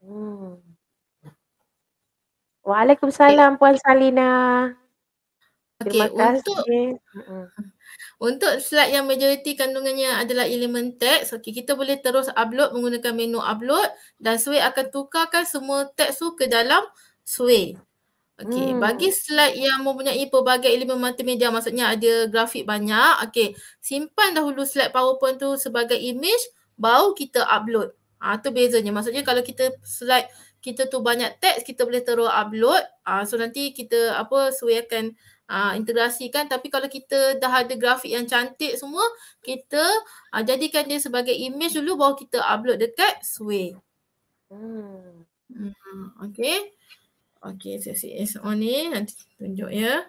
Hmm. Waalaikumsalam okay. Puan Salina. Okay, kasih. Untuk, hmm untuk slide yang majoriti kandungannya adalah elemen teks, okay, kita boleh terus upload menggunakan menu upload dan Sway akan tukarkan semua teks tu ke dalam Sway. Okey, hmm. bagi slide yang mempunyai pelbagai elemen multimedia maksudnya ada grafik banyak. Okey, simpan dahulu slide PowerPoint tu sebagai image baru kita upload. Ah tu bezanya. Maksudnya kalau kita slide kita tu banyak teks kita boleh terus upload. Ah so nanti kita apa sesuai suaikan Ah, ha, integrasikan tapi kalau kita dah ada grafik yang cantik semua kita uh, jadikan dia sebagai image dulu baru kita upload dekat Sway. Hmm. Uh, hmm, okay. Okay, saya si S on ni. Nanti tunjuk ya.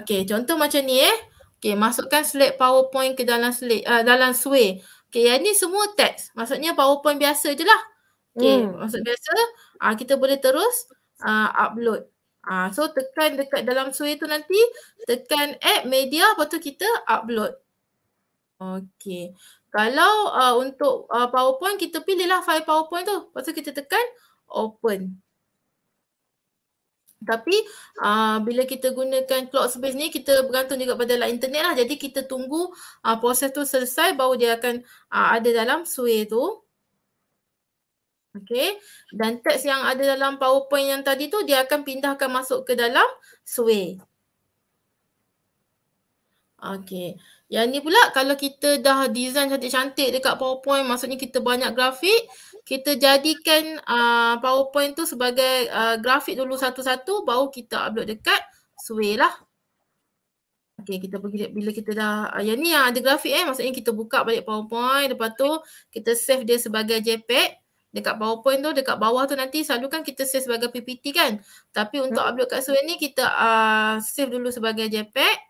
Okay, contoh macam ni eh. Okay, masukkan slide PowerPoint ke dalam slide, uh, ah, dalam sway. Okay, yang ni semua teks. Maksudnya PowerPoint biasa je lah. Okay, mm. maksud biasa. Uh, kita boleh terus uh, upload. Uh, so, tekan dekat dalam sway tu nanti. Tekan add media, lepas kita upload. Okay. Kalau uh, untuk uh, PowerPoint, kita pilihlah file PowerPoint tu. Lepas kita tekan open. Tapi uh, bila kita gunakan clock space ni kita bergantung juga pada lah internet lah. Jadi kita tunggu uh, proses tu selesai baru dia akan uh, ada dalam sway tu. Okay. Dan teks yang ada dalam powerpoint yang tadi tu dia akan pindahkan masuk ke dalam sway. Okay. Yang ni pula kalau kita dah design cantik-cantik dekat powerpoint maksudnya kita banyak grafik kita jadikan uh, powerpoint tu sebagai uh, grafik dulu satu-satu baru kita upload dekat Sway lah. Okay kita pergi bila kita dah uh, yang ni yang ada grafik eh maksudnya kita buka balik powerpoint lepas tu kita save dia sebagai JPEG dekat powerpoint tu dekat bawah tu nanti selalu kan kita save sebagai PPT kan tapi untuk hmm. upload kat Sway ni kita uh, save dulu sebagai JPEG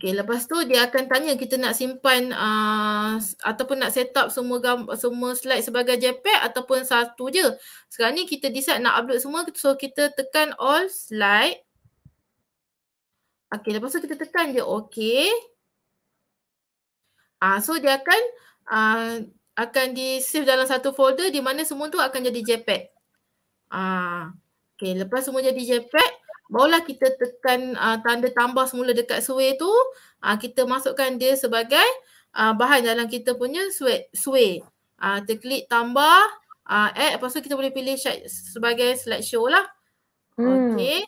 Okay, lepas tu dia akan tanya kita nak simpan uh, ataupun nak set up semua gambar, semua slide sebagai JPEG ataupun satu je. Sekarang ni kita decide nak upload semua so kita tekan all slide. Okay, lepas tu kita tekan je okay. uh, ah, so dia akan uh, akan di save dalam satu folder di mana semua tu akan jadi JPEG. Ah, uh, okay, lepas semua jadi JPEG, Barulah kita tekan uh, tanda tambah semula dekat sway tu, uh, kita masukkan dia sebagai uh, bahan dalam kita punya sway. sway. Uh, kita klik tambah, uh, add, lepas tu kita boleh pilih sebagai slideshow lah. Hmm. Okay.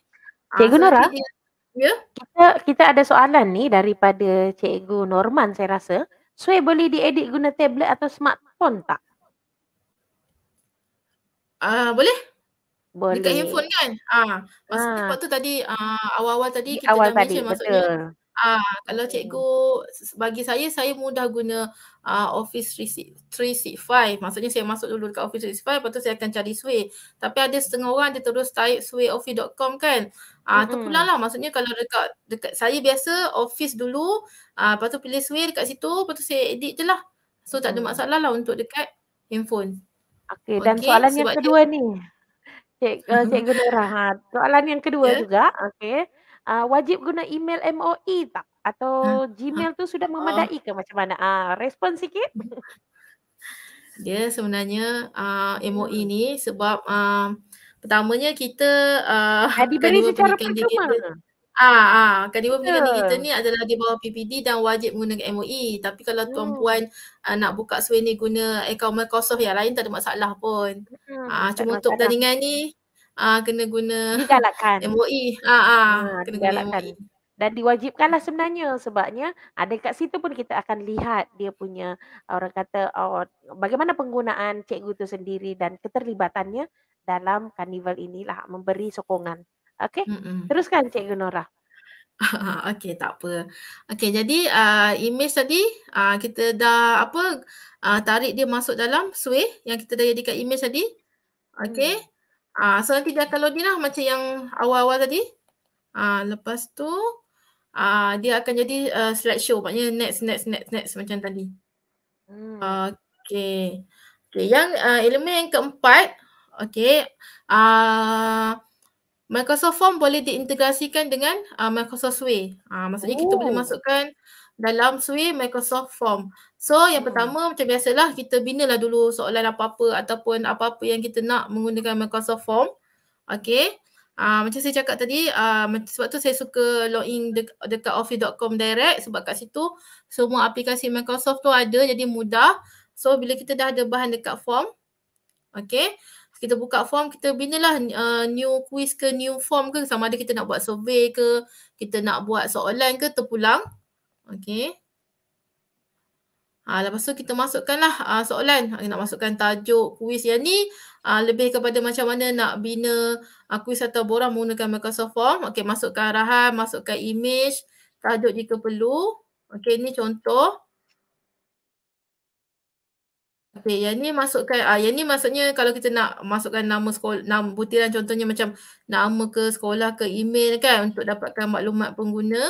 Cikgu Nora, so kita, yeah? kita, kita ada soalan ni daripada Cikgu Norman saya rasa. Sway boleh diedit guna tablet atau smartphone tak? Uh, boleh. Boleh. Dekat handphone kan? Ah, masa ah. sebab tu tadi ah, awal-awal tadi Di kita awal dah tadi, mention betul. maksudnya. Ah, kalau hmm. cikgu bagi saya saya mudah guna ah, Office 365. Maksudnya saya masuk dulu dekat Office 365 lepas tu saya akan cari Sway. Tapi ada setengah orang dia terus type swayoffice.com kan? Ah, mm-hmm. tu pula hmm. lah maksudnya kalau dekat dekat saya biasa Office dulu ah, lepas tu pilih Sway dekat situ lepas tu saya edit je lah. So tak ada hmm. masalah lah untuk dekat handphone. Okay, okay dan soalan yang kedua dia, ni. Eh, mm-hmm. Cikgu, Cikgu Nora. Ha, soalan yang kedua yeah. juga, okey. Uh, wajib guna email MOE tak? Atau ha? Gmail tu sudah oh. memadai ke macam mana? Ah, uh, respon sikit. <laughs> Dia sebenarnya uh, ah, MOE ni sebab uh, pertamanya kita uh, diberi secara percuma. dia, Ah, ah. kedua pendidikan yeah. ni adalah di bawah PPD dan wajib menggunakan MOE. Tapi kalau yeah. Hmm. tuan-puan uh, nak buka suai ni guna akaun Microsoft yang lain tak ada masalah pun. Hmm, ah, cuma untuk pertandingan ni ah, kena guna digalakkan. MOE. Ah, ah, ah kena digalakkan. guna MOE. Dan diwajibkanlah sebenarnya sebabnya ada kat situ pun kita akan lihat dia punya orang kata oh, bagaimana penggunaan cikgu tu sendiri dan keterlibatannya dalam karnival inilah memberi sokongan. Okay, Mm-mm. teruskan Cikgu Nora. <laughs> okay, tak apa. Okay, jadi uh, image tadi uh, kita dah apa uh, tarik dia masuk dalam sway yang kita dah jadikan image tadi. Okay, mm. uh, so nanti dia akan loading lah macam yang awal-awal tadi. Uh, lepas tu uh, dia akan jadi uh, slideshow maknanya next, next, next, next macam tadi. Mm. Okay. Okay, yang uh, elemen yang keempat, okay, uh, Microsoft Form boleh diintegrasikan dengan uh, Microsoft Sway. Uh, maksudnya oh. kita boleh oh. masukkan dalam Sway Microsoft Form. So yang hmm. pertama macam biasalah kita bina lah dulu soalan apa-apa ataupun apa-apa yang kita nak menggunakan Microsoft Form. Okay. Uh, ah, macam saya cakap tadi, uh, sebab tu saya suka login de- dekat office.com direct sebab kat situ semua aplikasi Microsoft tu ada jadi mudah. So bila kita dah ada bahan dekat form, okay kita buka form kita binalah uh, new quiz ke new form ke sama ada kita nak buat survey ke kita nak buat soalan ke terpulang okey Ha, lepas tu kita masukkanlah uh, soalan. Ah, nak masukkan tajuk kuis yang ni uh, lebih kepada macam mana nak bina uh, kuis atau borang menggunakan Microsoft Form. Okey, masukkan arahan, masukkan image, tajuk jika perlu. Okey, ni contoh. Okey, yang ni masukkan ah uh, yang ni maksudnya kalau kita nak masukkan nama sekolah nama butiran contohnya macam nama ke sekolah ke email kan untuk dapatkan maklumat pengguna.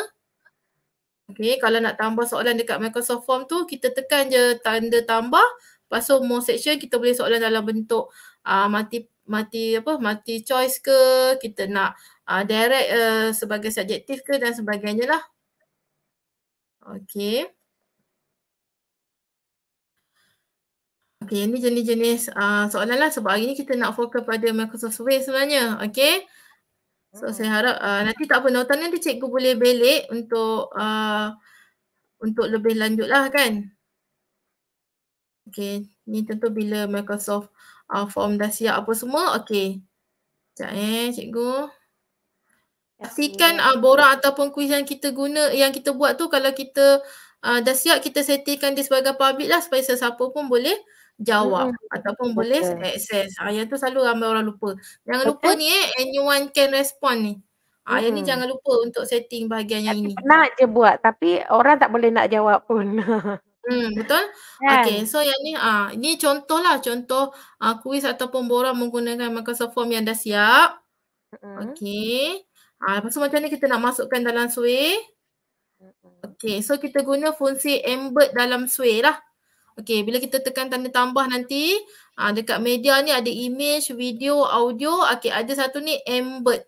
Okey, kalau nak tambah soalan dekat Microsoft Form tu kita tekan je tanda tambah lepas tu more section kita boleh soalan dalam bentuk uh, multi multi apa multi choice ke kita nak uh, direct uh, sebagai subjektif ke dan sebagainya lah. Okey. Okay, ini jenis-jenis uh, soalan lah sebab hari ni kita nak fokus pada Microsoft Way sebenarnya. Okay. So hmm. saya harap uh, nanti tak apa nota nanti cikgu boleh belik untuk uh, untuk lebih lanjut lah kan. Okay, ni tentu bila Microsoft uh, form dah siap apa semua. Okay, sekejap eh cikgu. Ya, Pastikan uh, borang ataupun kuis yang kita guna, yang kita buat tu kalau kita uh, dah siap kita settingkan dia sebagai public lah supaya sesiapa pun boleh jawab mm-hmm. ataupun okay. boleh access. Ah, yang tu selalu ramai orang lupa. Jangan okay. lupa ni eh anyone can respond ni. Ah, hmm. Yang ni hmm. jangan lupa untuk setting bahagian yang ini. Nak je buat tapi orang tak boleh nak jawab pun. <laughs> hmm, betul? Yeah. Kan? Okay so yang ni ah, ni contoh lah contoh ah, quiz ataupun borang menggunakan Microsoft Form yang dah siap. Mm. Okay. Ah, lepas tu macam ni kita nak masukkan dalam sway. Hmm. Okay so kita guna fungsi embed dalam sway lah. Okey, bila kita tekan tanda tambah nanti, ha, dekat media ni ada image, video, audio. Okey, ada satu ni embed.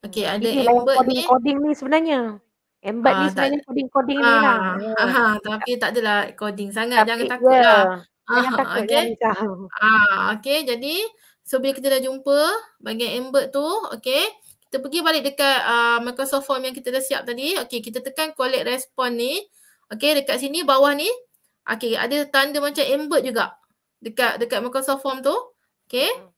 Okey, hmm. ada Ini embed ni. Coding ni sebenarnya. Embed ha, ni ah, sebenarnya tak, coding-coding ha, ni ah, lah. Ha, ha, tapi tak adalah coding sangat. Tapi ya, lah. Jangan takut lah. Ha, okay. Ha, okay, jadi so bila kita dah jumpa bahagian embed tu, okay. Kita pergi balik dekat uh, Microsoft Form yang kita dah siap tadi. Okay, kita tekan collect response ni. Okay, dekat sini bawah ni Okay, ada tanda macam embed juga dekat dekat Microsoft Form tu. Okay. Hmm.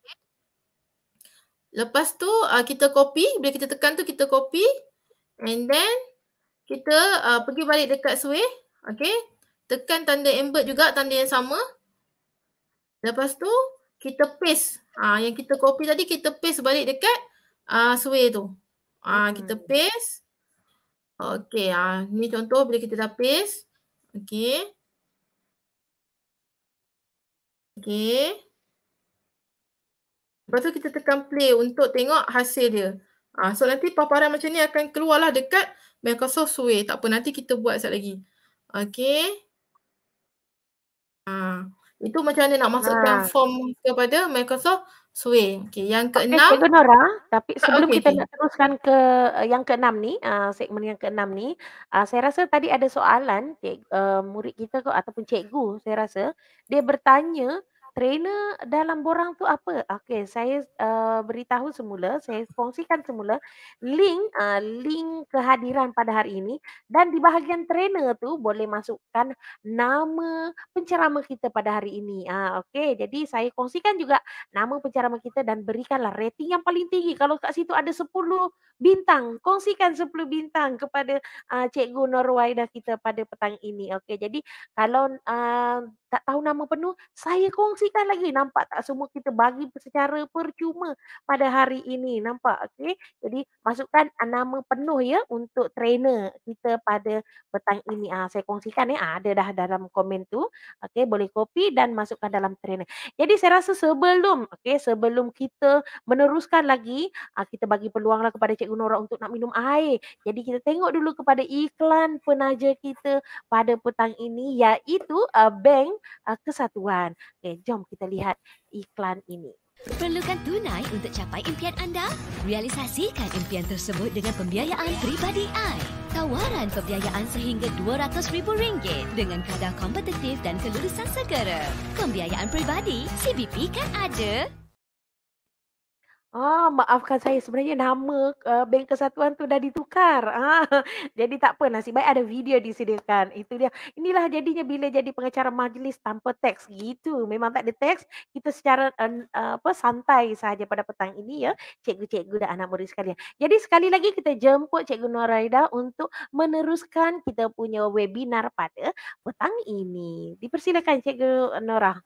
Lepas tu uh, kita copy, bila kita tekan tu kita copy and then kita uh, pergi balik dekat sway. Okay. Tekan tanda embed juga, tanda yang sama. Lepas tu kita paste. Uh, yang kita copy tadi kita paste balik dekat uh, sway tu. Ah uh, Kita paste. Okay, uh, ni contoh bila kita dah paste. Okay. Okey. Lepas tu kita tekan play untuk tengok hasil dia. Ha, so nanti paparan macam ni akan keluarlah dekat Microsoft Sway. Tak apa nanti kita buat sekejap lagi. Okey. Ha, itu macam mana nak masukkan ha. form kepada Microsoft Sway. Okey, yang keenam. Okay, Cikgu Nora, tapi sebelum okay, kita nak teruskan ke uh, yang keenam ni, uh, segmen yang keenam ni, uh, saya rasa tadi ada soalan cik, uh, murid kita kot, ataupun cikgu saya rasa, dia bertanya trainer dalam borang tu apa? Okey, saya uh, beritahu semula, saya kongsikan semula link uh, link kehadiran pada hari ini dan di bahagian trainer tu boleh masukkan nama penceramah kita pada hari ini. uh, okey, jadi saya kongsikan juga nama penceramah kita dan berikanlah rating yang paling tinggi. Kalau kat situ ada 10 bintang, kongsikan 10 bintang kepada uh, cikgu Norwaida kita pada petang ini. Okey, jadi kalau uh, tak tahu nama penuh, saya kongsikan lagi. Nampak tak semua kita bagi secara percuma pada hari ini. Nampak? Okey. Jadi masukkan ah, nama penuh ya untuk trainer kita pada petang ini. Ah, saya kongsikan ya. Ah, ada dah dalam komen tu. Okey. Boleh copy dan masukkan dalam trainer. Jadi saya rasa sebelum, okey, sebelum kita meneruskan lagi, ah, kita bagi peluanglah kepada Cikgu Nora untuk nak minum air. Jadi kita tengok dulu kepada iklan penaja kita pada petang ini iaitu uh, bank uh, kesatuan. Okay, jom kita lihat iklan ini. Perlukan tunai untuk capai impian anda? Realisasikan impian tersebut dengan pembiayaan pribadi I. Tawaran pembiayaan sehingga RM200,000 dengan kadar kompetitif dan kelulusan segera. Pembiayaan pribadi, CBP kan ada? Ah, maafkan saya sebenarnya nama uh, bank kesatuan tu dah ditukar. <laughs> Ah, jadi tak apa nasib baik ada video disediakan. Itu dia. Inilah jadinya bila jadi pengacara majlis tanpa teks gitu. Memang tak ada teks. Kita secara uh, apa santai sahaja pada petang ini ya. Cikgu-cikgu dan anak murid sekalian. Jadi sekali lagi kita jemput Cikgu Noraida untuk meneruskan kita punya webinar pada petang ini. Dipersilakan Cikgu Norah.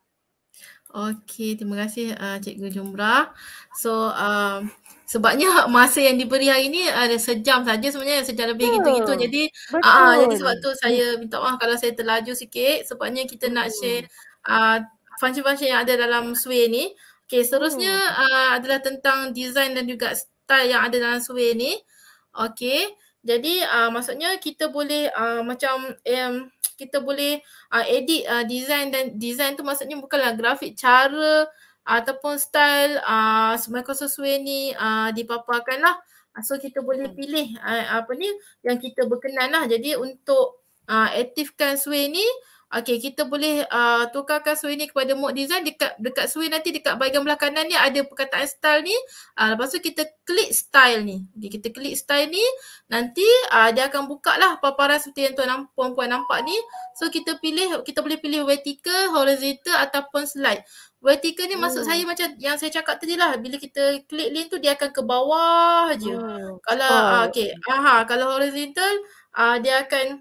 Okey, terima kasih uh, Cikgu Jumrah. So, uh, sebabnya <laughs> masa yang diberi hari ini ada uh, sejam saja sebenarnya, sejam lebih gitu-gitu. Yeah, jadi, uh, jadi sebab tu saya minta maaf kalau saya terlaju sikit. Sebabnya kita nak hmm. share uh, function-function yang ada dalam SWE ni. Okey, seterusnya hmm. uh, adalah tentang design dan juga style yang ada dalam SWE ni. Okey, jadi uh, maksudnya kita boleh uh, macam... Um, kita boleh uh, edit uh, design dan design tu maksudnya bukanlah grafik cara uh, ataupun style uh, Microsoft Way ni uh, dipaparkan lah. Uh, so kita boleh hmm. pilih uh, apa ni yang kita berkenan lah. Jadi untuk uh, aktifkan Sway ni, Okay, kita boleh uh, tukarkan sui ni kepada mode design dekat dekat sui nanti dekat bahagian belah kanan ni ada perkataan style ni. Uh, lepas tu kita klik style ni. Okay, kita klik style ni, nanti uh, dia akan buka lah paparan seperti yang tuan puan-puan nampak ni. So kita pilih kita boleh pilih vertical, horizontal ataupun slide. Vertical ni hmm. maksud saya macam yang saya cakap tadi lah bila kita klik link tu dia akan ke bawah aje. Hmm. Kalau oh. uh, okey, aha kalau horizontal uh, dia akan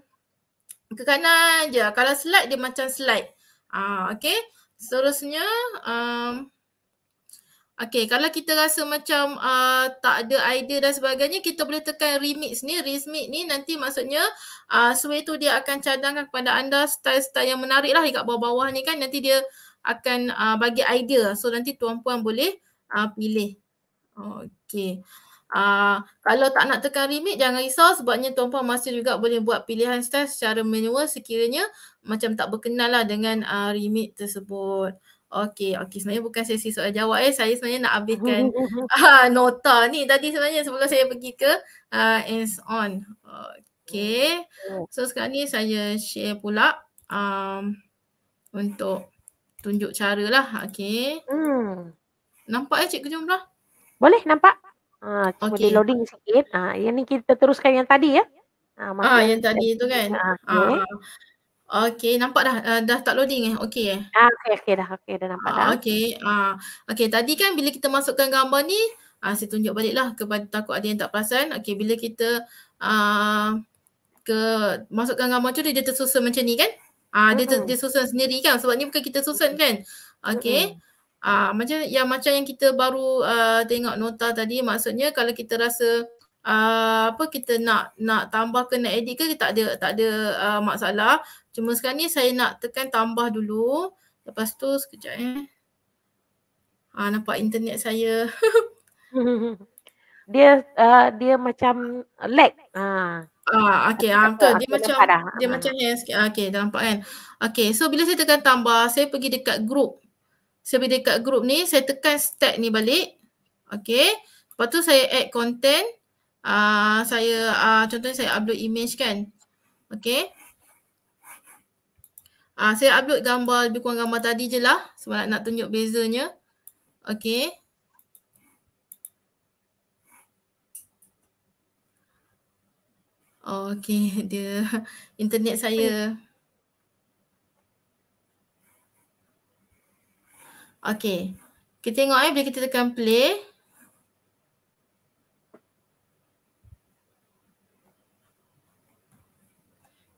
ke kanan je. Kalau slide dia macam slide. Ah, okay. Seterusnya, um, okay. Kalau kita rasa macam uh, tak ada idea dan sebagainya, kita boleh tekan remix ni. Remix ni nanti maksudnya uh, sway tu dia akan cadangkan kepada anda style-style yang menarik lah dekat bawah-bawah ni kan. Nanti dia akan uh, bagi idea. So nanti tuan-puan boleh uh, pilih. Okay. Uh, kalau tak nak tekan limit jangan risau sebabnya tuan puan masih juga boleh buat pilihan stress secara manual sekiranya macam tak berkenal lah dengan uh, ah, limit tersebut. Okey, okey. Sebenarnya bukan sesi soal jawab eh. Saya sebenarnya nak habiskan uh, <laughs> nota ni tadi sebenarnya sebelum saya pergi ke uh, is on. Okey. Oh. So sekarang ni saya share pula um, untuk tunjuk cara lah. Okey. Hmm. Nampak eh cikgu jumlah? Boleh nampak. Ah, ha, cuma okay. loading sikit. Ah, ha, yang ni kita teruskan yang tadi ya. Ha, ah, ha, yang tadi tu kan. Ha, ah. Ha, okay. Ha. Ah. Okey, nampak dah uh, dah tak loading eh. Okey eh. Ah, okey okey dah. Okey dah nampak ah, dah. Okey. Ah, okey tadi kan bila kita masukkan gambar ni, ah saya tunjuk baliklah kepada takut ada yang tak perasan. Okey, bila kita ah ke masukkan gambar tu dia, dia tersusun macam ni kan? Ah, dia mm-hmm. dia susun sendiri kan sebab ni bukan kita susun kan. Okey. Mm-hmm. Uh, macam yang macam yang kita baru uh, tengok nota tadi maksudnya kalau kita rasa uh, apa kita nak nak tambah kena edit ke tak ada tak ada uh, masalah. Cuma sekarang ni saya nak tekan tambah dulu. Lepas tu sekejap eh. Ha, uh, nampak internet saya. <laughs> dia uh, dia macam lag. Ha. Ah, uh, okay. Uh, betul. Dia macam dia, dia macam ni. Okay, dah nampak kan? Okay, so bila saya tekan tambah, saya pergi dekat group. Sebab dekat grup ni saya tekan start ni balik. Okay. Lepas tu saya add content. Uh, saya uh, contohnya saya upload image kan. Okay. Uh, saya upload gambar lebih kurang gambar tadi je lah. Sebab nak, nak tunjuk bezanya. Okay. Okay, <laughs> dia internet saya. Okay. Okay. Kita tengok eh bila kita tekan play.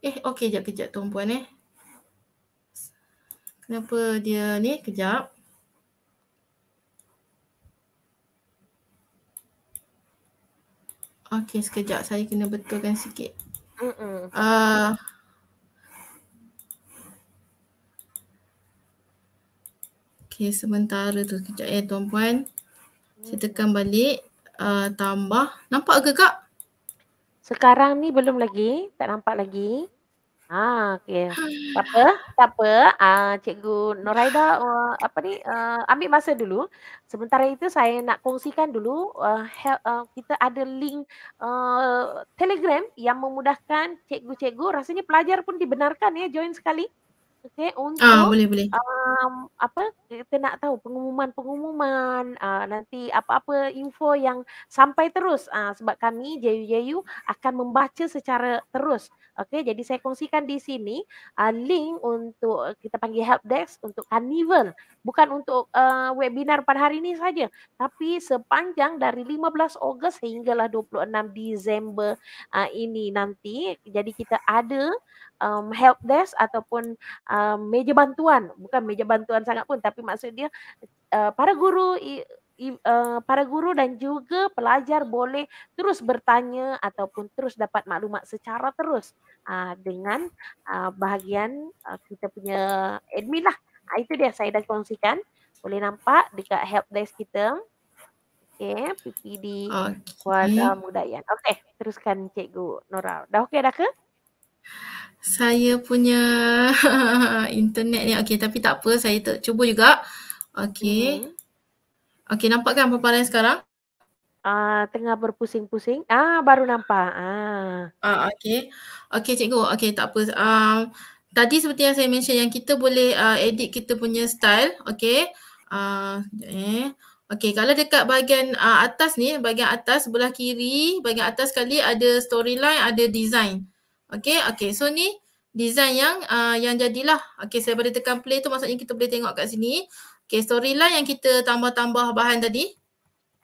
Eh okay jap kejap tuan puan eh. Kenapa dia ni kejap. Okay sekejap saya kena betulkan sikit. Uh, Okay, sementara tu kejap ya eh, tuan-puan. Saya tekan balik. Uh, tambah. Nampak ke kak? Sekarang ni belum lagi. Tak nampak lagi. Ha, ah, okay. Tak apa. Tak apa. Ah, Cikgu Noraida, uh, apa ni, uh, ambil masa dulu. Sementara itu saya nak kongsikan dulu, uh, help, uh, kita ada link uh, telegram yang memudahkan cikgu-cikgu, rasanya pelajar pun dibenarkan ya, join sekali okay, untuk ah, boleh, boleh. Um, apa kita nak tahu pengumuman-pengumuman uh, nanti apa-apa info yang sampai terus uh, sebab kami jayu-jayu akan membaca secara terus. Okay, jadi saya kongsikan di sini uh, link untuk kita panggil help desk untuk carnival. Bukan untuk uh, webinar pada hari ini saja, tapi sepanjang dari 15 Ogos sehinggalah 26 Disember uh, ini nanti. Jadi kita ada um, help desk ataupun um, meja bantuan bukan meja bantuan sangat pun tapi maksud dia uh, para guru i, i, uh, para guru dan juga pelajar boleh terus bertanya ataupun terus dapat maklumat secara terus uh, dengan uh, bahagian uh, kita punya admin lah uh, itu dia saya dah kongsikan boleh nampak dekat help desk kita Okay, PPD okay. Kuala Mudayan. Okay, teruskan Cikgu Nora. Dah okay dah ke? Saya punya <laughs> internet ni okey tapi tak apa saya ter- cuba juga. Okey. Mm-hmm. Okey nampak kan paparan sekarang? Ah uh, tengah berpusing-pusing. Ah baru nampak. Ah. Ah okey. Okey cikgu. Okey tak apa. Um, tadi seperti yang saya mention yang kita boleh uh, edit kita punya style. Okey. Ah uh, eh. Okey kalau dekat bahagian uh, atas ni, bahagian atas sebelah kiri, bahagian atas sekali ada storyline, ada design. Uh, Okay, okay. So ni design yang uh, yang jadilah. Okay, saya boleh tekan play tu maksudnya kita boleh tengok kat sini. Okay, storyline yang kita tambah-tambah bahan tadi.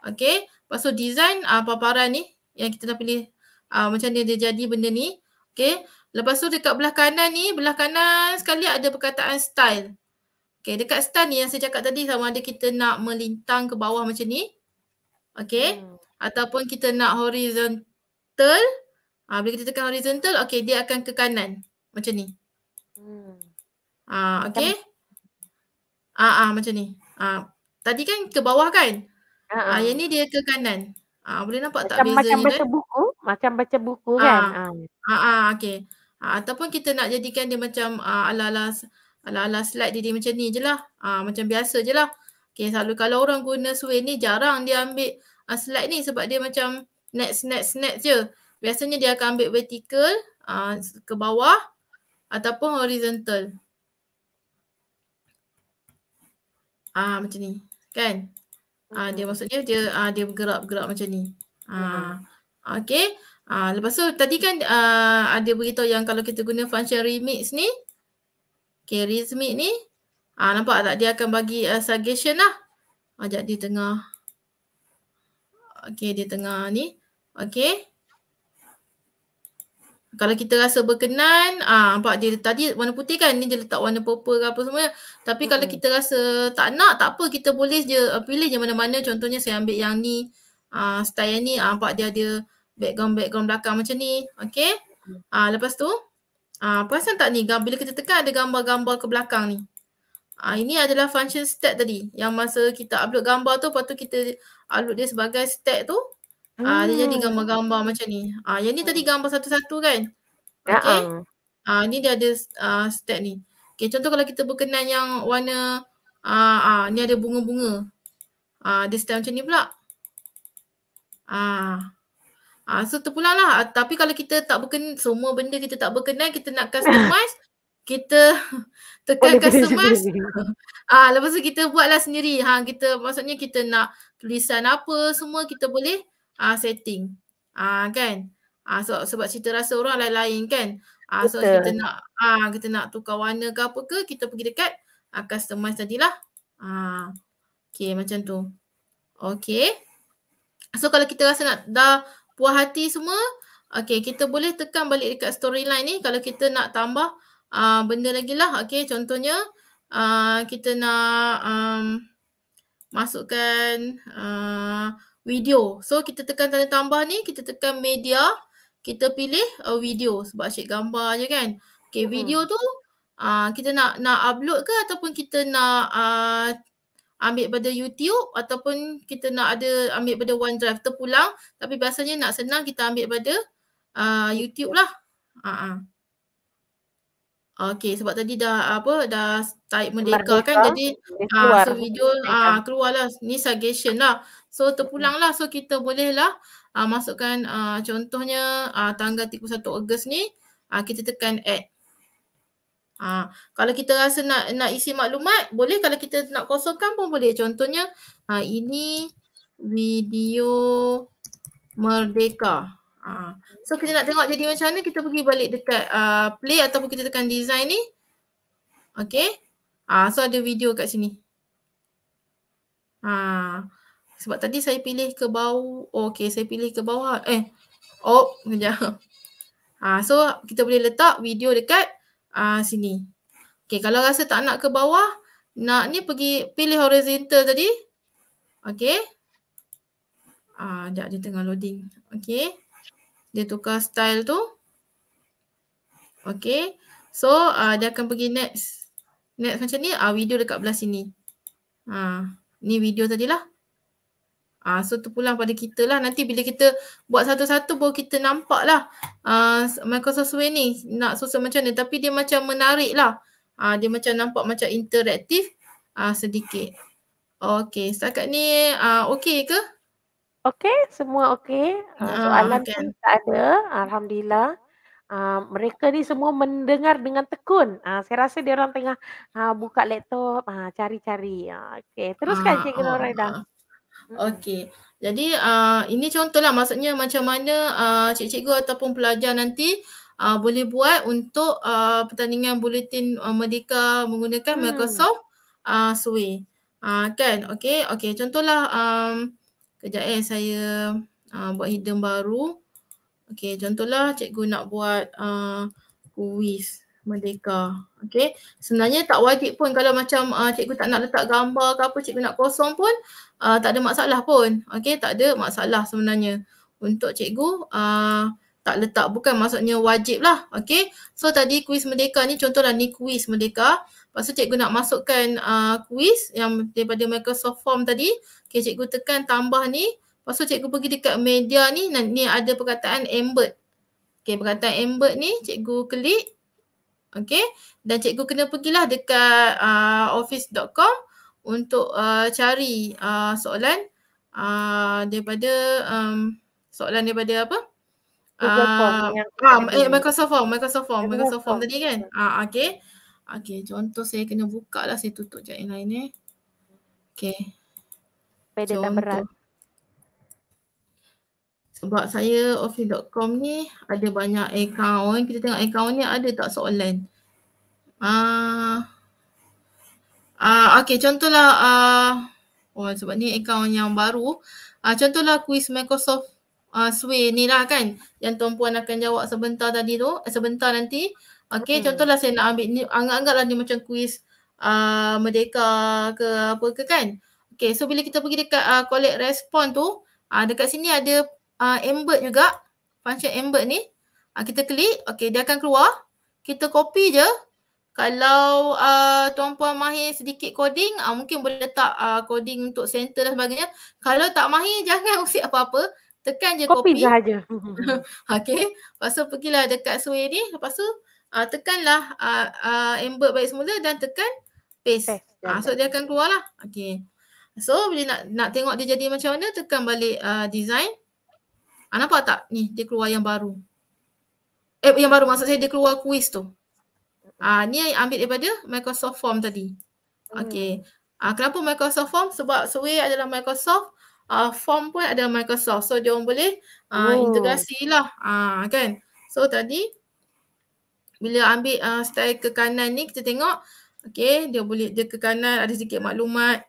Okay, lepas tu design uh, paparan ni yang kita dah pilih uh, macam ni dia jadi benda ni. Okay, lepas tu dekat belah kanan ni, belah kanan sekali ada perkataan style. Okay, dekat style ni yang saya cakap tadi sama ada kita nak melintang ke bawah macam ni. Okay, hmm. ataupun kita nak horizontal. Okay Ah bila kita tekan horizontal okey dia akan ke kanan macam ni. Hmm. Ah okey. Ah ah macam ni. Ah tadi kan ke bawah kan? Ah, ah, ah. yang ni dia ke kanan. Ah boleh nampak macam, tak beza macam baca buku, macam baca buku ah. kan. Ah ah, ah okey. Ah ataupun kita nak jadikan dia macam ah, ala-ala ala-ala slide dia, dia macam ni je lah. Ah macam biasa je lah. Okay. selalu kalau orang guna sway ni jarang dia ambil ah, slide ni sebab dia macam next next next je biasanya dia akan ambil vertical uh, ke bawah ataupun horizontal. Ah uh, macam ni, kan? Ah uh, dia mhm. maksudnya dia uh, dia bergerak-gerak macam ni. Ah uh, okey. Ah uh, lepas tu tadi kan uh, ada beritahu yang kalau kita guna function remix ni okey remix ni ah uh, nampak tak dia akan bagi uh, suggestion lah. Ajak uh, dia tengah Okey dia tengah ni. Okey kalau kita rasa berkenan ah nampak dia tadi warna putih kan ni dia letak warna purple ke apa semua tapi kalau kita rasa tak nak tak apa kita boleh je uh, pilih je mana-mana contohnya saya ambil yang ni ah uh, style ni ah nampak dia ada background background belakang macam ni okey mm. ah lepas tu ah perasan tak ni bila kita tekan ada gambar-gambar ke belakang ni ah ini adalah function stack tadi yang masa kita upload gambar tu lepas tu kita upload dia sebagai stack tu Ah, hmm. dia jadi ah. gambar-gambar macam ni. Ah, yang ni tadi hmm. gambar satu-satu kan? Ya. Okay. Uh. Ah, ni dia ada ah, step ni. Okay, contoh kalau kita berkenan yang warna ah, ah ni ada bunga-bunga. Ah, dia step macam ni pula. Ah. Ah, so terpulang lah. Ah, tapi kalau kita tak berkenan, semua benda kita tak berkenan, kita nak customize, <coughs> kita <laughs> tekan customize. <laughs> ah, lepas tu kita buatlah sendiri. Ha, kita maksudnya kita nak tulisan apa semua kita boleh uh, setting. Ah uh, kan? Ah uh, so, sebab cerita rasa orang lain-lain kan. Ah uh, so kita nak ah uh, kita nak tukar warna ke apa ke kita pergi dekat uh, customize tadilah. Ah uh, okey macam tu. Okey. So kalau kita rasa nak dah puas hati semua, okey kita boleh tekan balik dekat storyline ni kalau kita nak tambah uh, benda lagi lah. Okey contohnya uh, kita nak um, masukkan uh, video. So kita tekan tanda tambah ni, kita tekan media, kita pilih uh, video sebab asyik gambar je kan. Okay uh-huh. video tu uh, kita nak nak upload ke ataupun kita nak uh, ambil pada YouTube ataupun kita nak ada ambil pada OneDrive terpulang tapi biasanya nak senang kita ambil pada uh, YouTube lah. Uh-huh. Okay sebab tadi dah apa dah type merdeka, kan jadi ah so video ah keluarlah ni suggestion lah. So terpulanglah so kita bolehlah ah masukkan ah contohnya ah uh, tanggal 31 Ogos ni ah kita tekan add. Ah kalau kita rasa nak nak isi maklumat boleh kalau kita nak kosongkan pun boleh contohnya ah ini video merdeka. Ah. So kita nak tengok jadi macam mana kita pergi balik dekat uh, play ataupun kita tekan design ni. Okay. Uh, so ada video kat sini. Uh, sebab tadi saya pilih ke bawah. Oh, okay saya pilih ke bawah. Eh. Oh sekejap. Uh, <laughs> so kita boleh letak video dekat uh, sini. Okay kalau rasa tak nak ke bawah. Nak ni pergi pilih horizontal tadi. Okay. Uh, sekejap dia tengah loading. Okay. Dia tukar style tu. Okay. So uh, dia akan pergi next. Next macam ni uh, video dekat belah sini. Ha. Ni video tadi lah, Ha. Uh, so tu pulang pada kita lah. Nanti bila kita buat satu-satu baru kita nampak lah uh, Microsoft Sway ni nak susah macam ni. Tapi dia macam menarik lah. Uh, dia macam nampak macam interaktif uh, sedikit. Okay. Setakat ni uh, okay ke? Uh, Okay, semua okay. Eh, ah, soalan okay. tak ada. Alhamdulillah. Uh, mereka ni semua mendengar dengan tekun. Uh, saya rasa dia orang tengah uh, buka laptop, cari-cari. Uh, uh, okay, teruskan uh, Cikgu oh, Nora dah. Okay, jadi uh, ini contohlah maksudnya macam mana uh, Cikgu ataupun pelajar nanti uh, boleh buat untuk uh, pertandingan bulletin uh, Merdeka menggunakan hmm. Microsoft uh, Sway. Uh, kan, okay. okay. Contohlah um, Kejap eh saya uh, buat hidden baru. Okey, contohlah cikgu nak buat uh, kuis merdeka. Okey. Sebenarnya tak wajib pun kalau macam uh, cikgu tak nak letak gambar ke apa, cikgu nak kosong pun uh, tak ada masalah pun. Okey, tak ada masalah sebenarnya untuk cikgu uh, tak letak bukan maksudnya wajib lah. okay So tadi kuis merdeka ni contohlah ni kuis merdeka. Lepas tu cikgu nak masukkan uh, quiz yang daripada Microsoft Form tadi. Okay cikgu tekan tambah ni. Lepas tu cikgu pergi dekat media ni. Ni ada perkataan embed. Okay perkataan embed ni cikgu klik. Okay dan cikgu kena pergilah dekat uh, office.com untuk uh, cari uh, soalan uh, daripada um, soalan daripada apa? Microsoft, uh, form, ah, eh, Microsoft form, Microsoft form, Microsoft, Microsoft form tadi kan? Ah, okay. Okay, contoh saya kena buka lah, saya tutup je yang lain eh. Okey. Pada tak berat. Sebab saya office.com ni ada banyak account. Kita tengok account ni ada tak soalan. Ah, uh, uh, okay contohlah ah, uh, oh, sebab ni account yang baru. Ah, uh, contohlah kuis Microsoft uh, Sway ni lah kan yang tuan puan akan jawab sebentar tadi tu. Eh, sebentar nanti. Okay hmm. contohlah saya nak ambil ni anggap-anggaplah dia macam kuis uh, merdeka ke apa ke kan. Okey, so bila kita pergi dekat uh, collect respond tu, uh, dekat sini ada uh, embed juga. Function embed ni. Uh, kita klik, Okay, dia akan keluar. Kita copy je. Kalau uh, tuan-puan mahir sedikit coding, uh, mungkin boleh letak uh, coding untuk center dan sebagainya. Kalau tak mahir, <laughs> jangan usik apa-apa. Tekan je copy. Copy sahaja. <laughs> <laughs> okay. Lepas tu pergilah dekat suai ni. Lepas tu uh, tekanlah uh, ah, uh, ah, embed baik semula dan tekan paste. paste. Uh, so dia akan keluar lah. Okay. So bila nak, nak tengok dia jadi macam mana tekan balik uh, design. Uh, nampak tak? Ni dia keluar yang baru. Eh yang baru maksud saya dia keluar quiz tu. Ah uh, ni ambil daripada Microsoft Form tadi. Okay. Hmm. Ah kenapa Microsoft Form? Sebab Sway adalah Microsoft Uh, form pun ada Microsoft. So, dia orang boleh uh, oh. integrasi lah. Uh, kan? So, tadi bila ambil uh, style ke kanan ni kita tengok okey dia boleh dia ke kanan ada sedikit maklumat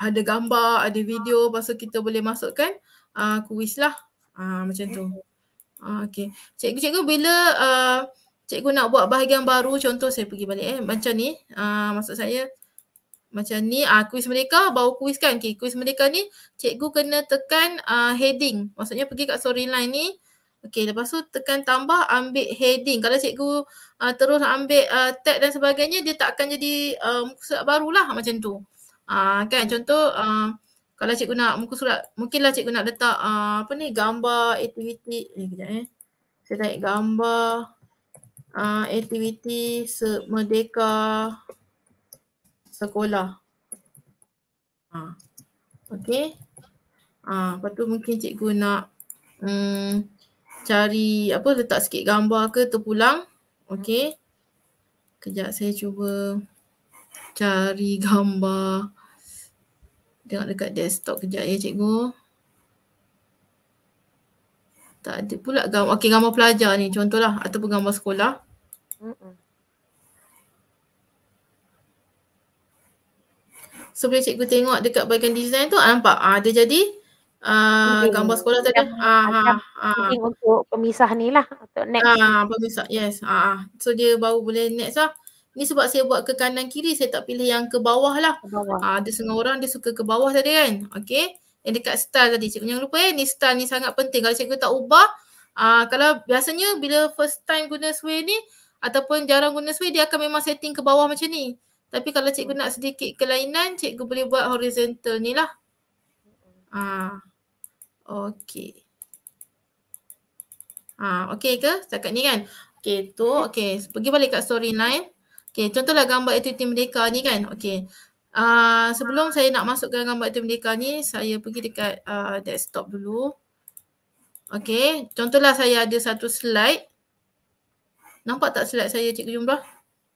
ada gambar ada video pasal kita boleh masukkan uh, kuis lah uh, macam tu uh, okey cikgu cikgu bila uh, cikgu nak buat bahagian baru contoh saya pergi balik eh macam ni uh, maksud saya macam ni uh, kuis mereka baru kuis kan okey kuis mereka ni cikgu kena tekan uh, heading maksudnya pergi kat storyline ni Okey, lepas tu tekan tambah ambil heading. Kalau cikgu uh, terus ambil uh, ah, tag dan sebagainya, dia tak akan jadi uh, muka surat barulah macam tu. Uh, kan, contoh uh, kalau cikgu nak muka surat, mungkinlah cikgu nak letak uh, apa ni, gambar aktiviti. Eh, kejap eh. Saya tarik gambar uh, aktiviti merdeka sekolah. Uh, okay. Uh, lepas tu mungkin cikgu nak um, cari apa letak sikit gambar ke terpulang. Hmm. okay? Kejap saya cuba cari gambar. Tengok dekat desktop kejap ya cikgu. Tak ada pula gambar. Okey gambar pelajar ni contohlah ataupun gambar sekolah. So boleh cikgu tengok dekat bagian design tu. Ah, nampak? Ah, dia jadi Uh, gambar sekolah tadi. Ah, ah, ah, Untuk pemisah ni lah. Untuk next. Ah, pemisah. Yes. Ah, ah, So dia baru boleh next lah. Ni sebab saya buat ke kanan kiri. Saya tak pilih yang ke bawah lah. Ke bawah. Ah, ada setengah orang dia suka ke bawah tadi kan. Okay. Yang dekat style tadi. Cikgu jangan lupa Eh. Ni style ni sangat penting. Kalau cikgu tak ubah. Ah, kalau biasanya bila first time guna sway ni. Ataupun jarang guna sway. Dia akan memang setting ke bawah macam ni. Tapi kalau cikgu nak sedikit kelainan. Cikgu boleh buat horizontal ni lah. Ah. Okey. Ah, okey ke? Setakat ni kan. Okey, tu hmm. okey, pergi balik kat storyline. Okey, contohlah gambar aktiviti merdeka ni kan. Okey. Ah, sebelum saya nak masukkan gambar aktiviti mereka ni, saya pergi dekat ah, desktop dulu. Okay. contohlah saya ada satu slide. Nampak tak slide saya Cikgu jumlah?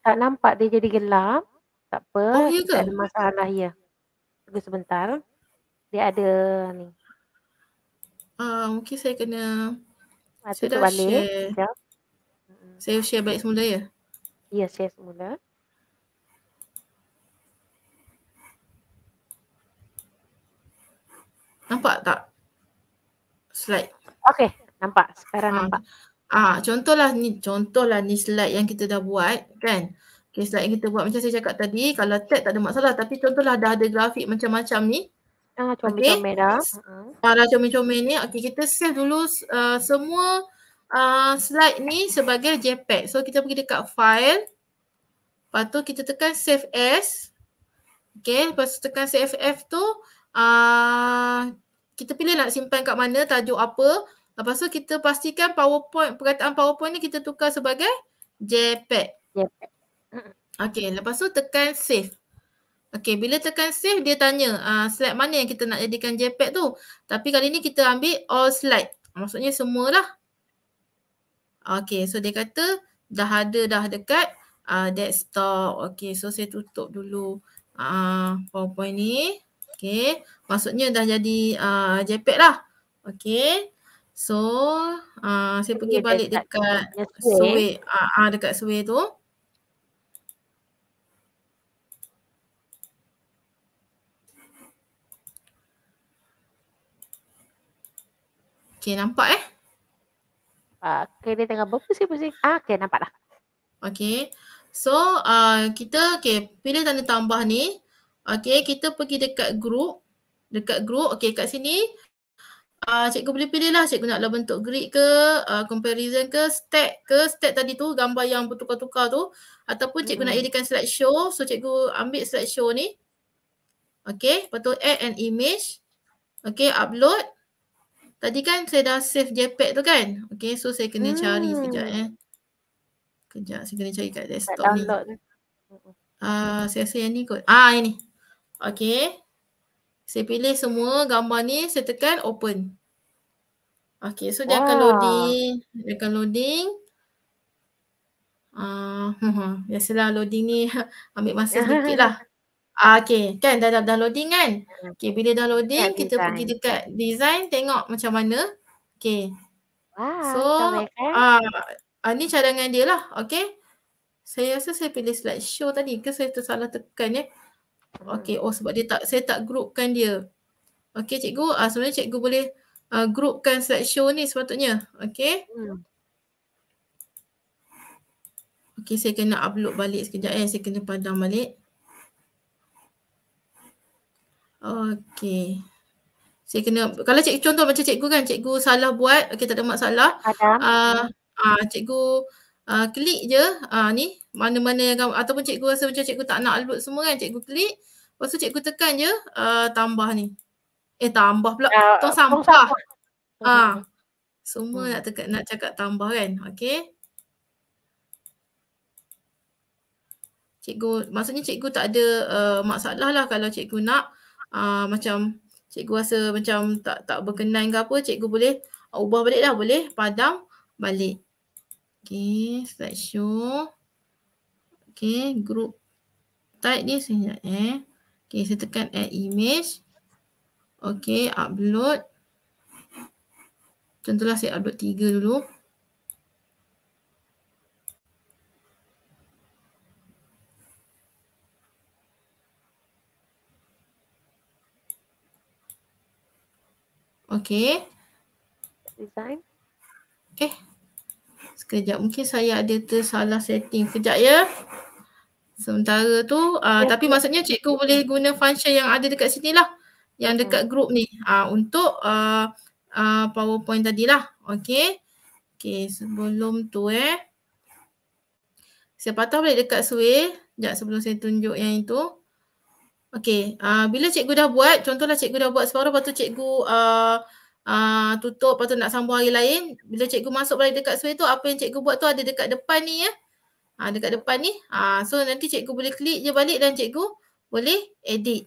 Tak nampak dia jadi gelap. Tak apa. Oh, ya ke? Tak ada masalah ya. Tunggu sebentar dia ada ni. uh, mungkin saya kena ha, ah, saya balik. share. Sekejap. Saya share balik semula ya. Ya, share semula. Nampak tak slide? Okey, nampak. Sekarang ha. nampak. Ah, ha, contohlah ni, contohlah ni slide yang kita dah buat, kan? Okay, slide yang kita buat macam saya cakap tadi, kalau tag tak ada masalah tapi contohlah dah ada grafik macam-macam ni, Ah, comel-comel dah. Okay. Ah, dah comel-comel ni. Okey, kita save dulu uh, semua uh, slide ni sebagai JPEG. So, kita pergi dekat file. Lepas tu kita tekan save as. Okey, lepas tu tekan save F tu uh, kita pilih nak simpan kat mana, tajuk apa. Lepas tu kita pastikan PowerPoint, perkataan PowerPoint ni kita tukar sebagai JPEG. JPEG. Okey, lepas tu tekan save. Okey, bila tekan save dia tanya uh, slide mana yang kita nak jadikan JPEG tu. Tapi kali ni kita ambil all slide. Maksudnya semualah. Okey, so dia kata dah ada dah dekat uh, desktop. Okey, so saya tutup dulu uh, PowerPoint ni. Okey, maksudnya dah jadi uh, JPEG lah. Okey. So, uh, saya pergi balik dekat suwe, uh, uh, dekat suwe tu. Uh, Okay, nampak eh? Ah, okay, dia tengah berpusing-pusing. Ah, okay, nampak lah. Okay. So, uh, kita okay, pilih tanda tambah ni. Okay, kita pergi dekat group. Dekat group. Okay, kat sini. Uh, cikgu boleh pilih lah. Cikgu lah bentuk grid ke, uh, comparison ke, stack ke. Stack tadi tu, gambar yang bertukar-tukar tu. Ataupun cikgu hmm. nak jadikan slideshow. So, cikgu ambil slideshow ni. Okay, lepas tu add an image. Okay, upload. Tadi kan saya dah save JPEG tu kan? Okay, so saya kena hmm. cari sekejap eh. Kejap, saya kena cari kat desktop ni. Ah, uh, saya rasa yang ni kot. Ah, yang ni. Okay. Saya pilih semua gambar ni, saya tekan open. Okay, so dia akan loading. Dia akan loading. Ah, uh, <laughs> biasalah loading ni <laughs> ambil masa sedikit <laughs> lah. Ah, okay, kan dah, dah, kan? Hmm. dah loading kan? Okay, bila dah loading, dan kita design. pergi dekat design, tengok macam mana. Okay. Wah, so, eh? ah, uh, ni cadangan dia lah. Okay. Saya rasa saya pilih slide show tadi ke saya tersalah tekan ya. Eh? Okay, hmm. oh sebab dia tak, saya tak groupkan dia. Okay, cikgu. Ah, sebenarnya cikgu boleh uh, groupkan slide show ni sepatutnya. Okay. Hmm. Okay, saya kena upload balik sekejap ya. Eh. Saya kena padam balik. Okey. Saya kena kalau cik contoh macam cikgu kan cikgu salah buat okey tak ada masalah. Ada. Uh, uh, ah, ah, cikgu uh, klik je uh, ni mana-mana yang ataupun cikgu rasa macam cikgu tak nak upload semua kan cikgu klik. Lepas tu cikgu tekan je uh, tambah ni. Eh tambah pula. Uh, tong sampah. Ah. Uh, semua hmm. nak tekan nak cakap tambah kan. Okey. Cikgu maksudnya cikgu tak ada uh, masalah lah kalau cikgu nak uh, macam cikgu rasa macam tak tak berkenan ke apa cikgu boleh uh, ubah balik dah boleh padam balik. Okay slide show. Okay group type ni saya eh. Okay saya tekan add image. Okay upload. Contohlah saya upload tiga dulu. Okay. Design. Eh. Sekejap. Mungkin saya ada tersalah setting. Sekejap ya. Sementara tu. Uh, ya. Tapi maksudnya cikgu boleh guna function yang ada dekat sini lah. Yang dekat hmm. group ni. Uh, untuk uh, uh, powerpoint tadilah. Okay. Okay. Sebelum tu eh. Siapa tahu boleh dekat sway. Sekejap sebelum saya tunjuk yang itu. Okey, uh, bila cikgu dah buat, contohlah cikgu dah buat separuh, lepas tu cikgu uh, uh, tutup, lepas tu nak sambung hari lain. Bila cikgu masuk balik dekat suai tu, apa yang cikgu buat tu ada dekat depan ni ya. Uh, dekat depan ni. Uh, so nanti cikgu boleh klik je balik dan cikgu boleh edit.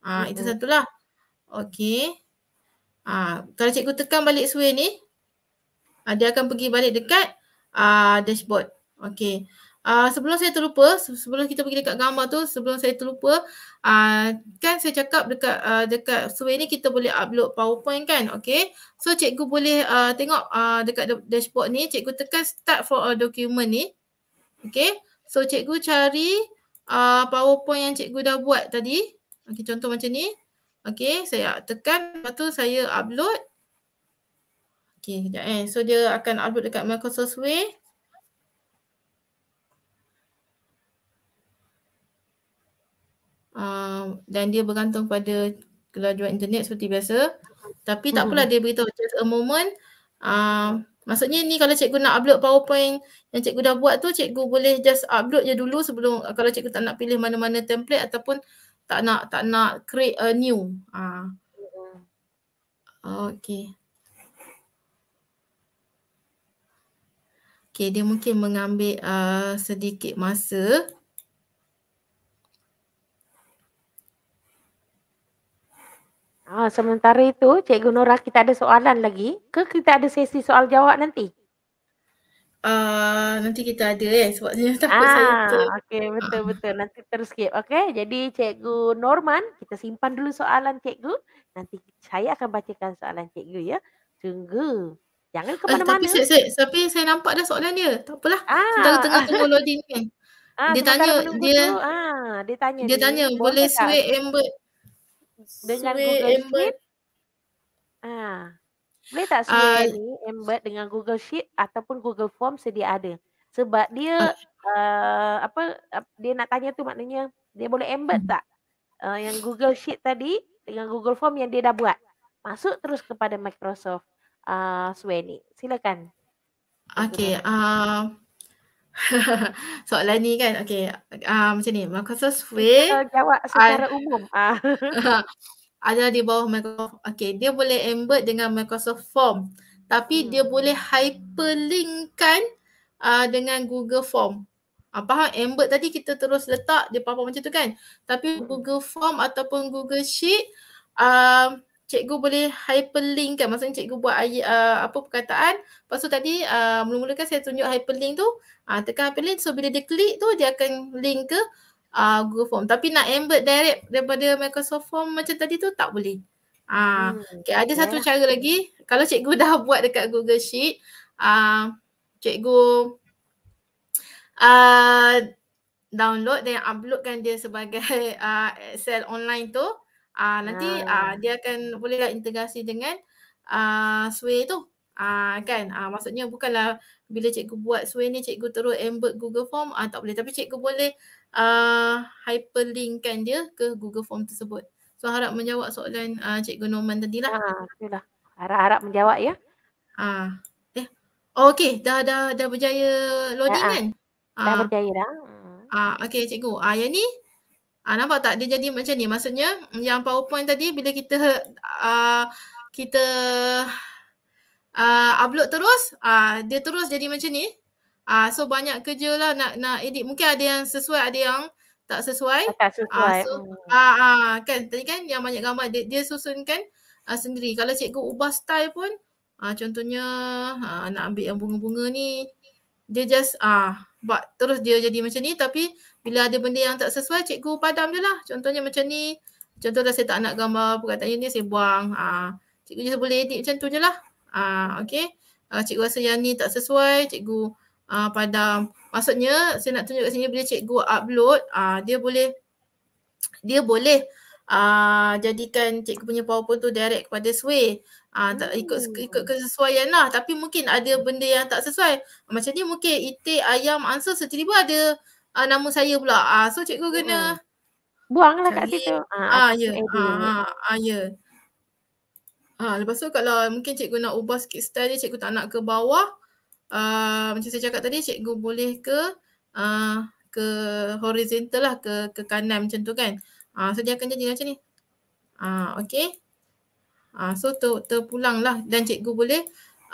Uh, mm -hmm. Itu satulah. Okey. Uh, kalau cikgu tekan balik suai ni, uh, dia akan pergi balik dekat uh, dashboard. Okey. Uh, sebelum saya terlupa, sebelum kita pergi dekat gambar tu, sebelum saya terlupa, uh, kan saya cakap dekat uh, dekat Sway ni kita boleh upload PowerPoint kan? Okay. So cikgu boleh uh, tengok uh, dekat dashboard ni, cikgu tekan start for a document ni. Okay. So cikgu cari uh, PowerPoint yang cikgu dah buat tadi. Okay, contoh macam ni. Okay, saya tekan, lepas tu saya upload. Okay, sekejap eh. So dia akan upload dekat Microsoft Sway. Ah, dan dia bergantung pada kelajuan internet seperti biasa. Tapi tak apalah hmm. dia beritahu just a moment. Uh, maksudnya ni kalau cikgu nak upload powerpoint yang cikgu dah buat tu cikgu boleh just upload je dulu sebelum kalau cikgu tak nak pilih mana-mana template ataupun tak nak tak nak create a new. Uh. Ah. Okay. Okay dia mungkin mengambil uh, sedikit masa. Uh, Ah, sementara itu, Cik Gunora kita ada soalan lagi ke kita ada sesi soal jawab nanti? Ah, uh, nanti kita ada eh sebab <laughs> takut ah, saya. Ah, okey betul betul. Nanti terus skip. Okey, jadi Cikgu Norman, kita simpan dulu soalan Cikgu. Nanti saya akan bacakan soalan Cikgu ya. Tunggu. Jangan ke eh, mana-mana. Uh, tapi, tapi saya nampak dah soalan dia. Tak apalah. Ah. tengah tunggu loading ni. <laughs> Ah, dia tanya dia, dia ah, dia tanya. Dia, dia tanya boleh, boleh sweet ember dengan Sui Google Sheet. Ah. Boleh tak semua uh, ni embed dengan Google Sheet ataupun Google Form sedia ada? Sebab dia uh, uh, apa dia nak tanya tu maknanya dia boleh embed tak? Uh, yang Google Sheet tadi dengan Google Form yang dia dah buat. Masuk terus kepada Microsoft uh, Sue Silakan. Okay. Uh, <laughs> soalan ni kan Okay, uh, macam ni Microsoft Way jawab secara uh, umum ah. <laughs> ada di bawah Microsoft Okay, dia boleh embed dengan Microsoft Form tapi hmm. dia boleh hyperlinkkan uh, dengan Google Form apa uh, embed tadi kita terus letak dia apa macam tu kan tapi hmm. Google Form ataupun Google Sheet uh, cikgu boleh hyperlink kan? maksudnya cikgu buat ayat uh, apa perkataan lepas tu tadi uh, mula-mula kan saya tunjuk hyperlink tu uh, tekan hyperlink so bila dia klik tu dia akan link ke uh, Google Form tapi nak embed direct daripada Microsoft Form macam tadi tu tak boleh Ah, uh, hmm, okay, ada ya. satu cara lagi. Kalau cikgu <laughs> dah buat dekat Google Sheet, uh, cikgu uh, download dan uploadkan dia sebagai uh, <laughs> Excel online tu. Ah uh, nanti ah uh. uh, dia akan bolehlah integrasi dengan ah uh, sway tu. Ah uh, kan? Ah uh, maksudnya bukanlah bila cikgu buat sway ni cikgu terus embed Google Form ah uh, tak boleh tapi cikgu boleh ah uh, hyperlinkkan dia ke Google Form tersebut. So harap menjawab soalan ah uh, cikgu Norman tadi lah. Ha ah, itulah. Harap-harap menjawab ya. Ah uh, eh. Oh, okay. dah dah dah berjaya loading ya, kan? Dah uh, berjaya dah. Ah uh, okey cikgu. Ah uh, yang ni Ah, nampak tak dia jadi macam ni maksudnya yang powerpoint tadi bila kita uh, kita uh, upload terus uh, dia terus jadi macam ni. Uh, so banyak kerja lah nak, nak edit. Mungkin ada yang sesuai ada yang tak sesuai. Tak sesuai. Uh, so, uh, uh, kan tadi kan yang banyak gambar dia, dia susunkan uh, sendiri. Kalau cikgu ubah style pun uh, contohnya uh, nak ambil yang bunga-bunga ni dia just ah uh, buat terus dia jadi macam ni tapi bila ada benda yang tak sesuai cikgu padam je lah contohnya macam ni contohlah saya tak nak gambar perkataan ini saya buang ha. cikgu je boleh edit macam tu je lah ha, ah, okay. Uh, ah, cikgu rasa yang ni tak sesuai, cikgu uh, padam. Maksudnya saya nak tunjuk kat sini bila cikgu upload, uh, dia boleh dia boleh uh, jadikan cikgu punya PowerPoint tu direct kepada Sway. Ah, tak, ikut hmm. ikut kesesuaian lah. Tapi mungkin ada benda yang tak sesuai. Macam ni mungkin itik ayam ansur setiba ada uh, nama saya pula. Ah, so cikgu kena hmm. buanglah kat situ. Ah, ah, ya. ah, ya. Ah, ya. Ah, ah, yeah. lepas tu kalau mungkin cikgu nak ubah sikit style dia, cikgu tak nak ke bawah. Ah, macam saya cakap tadi, cikgu boleh ke ah, ke horizontal lah ke ke kanan macam tu kan. Ah, so dia akan jadi macam ni. Ah, okay. Ah, so ter, terpulang lah dan cikgu boleh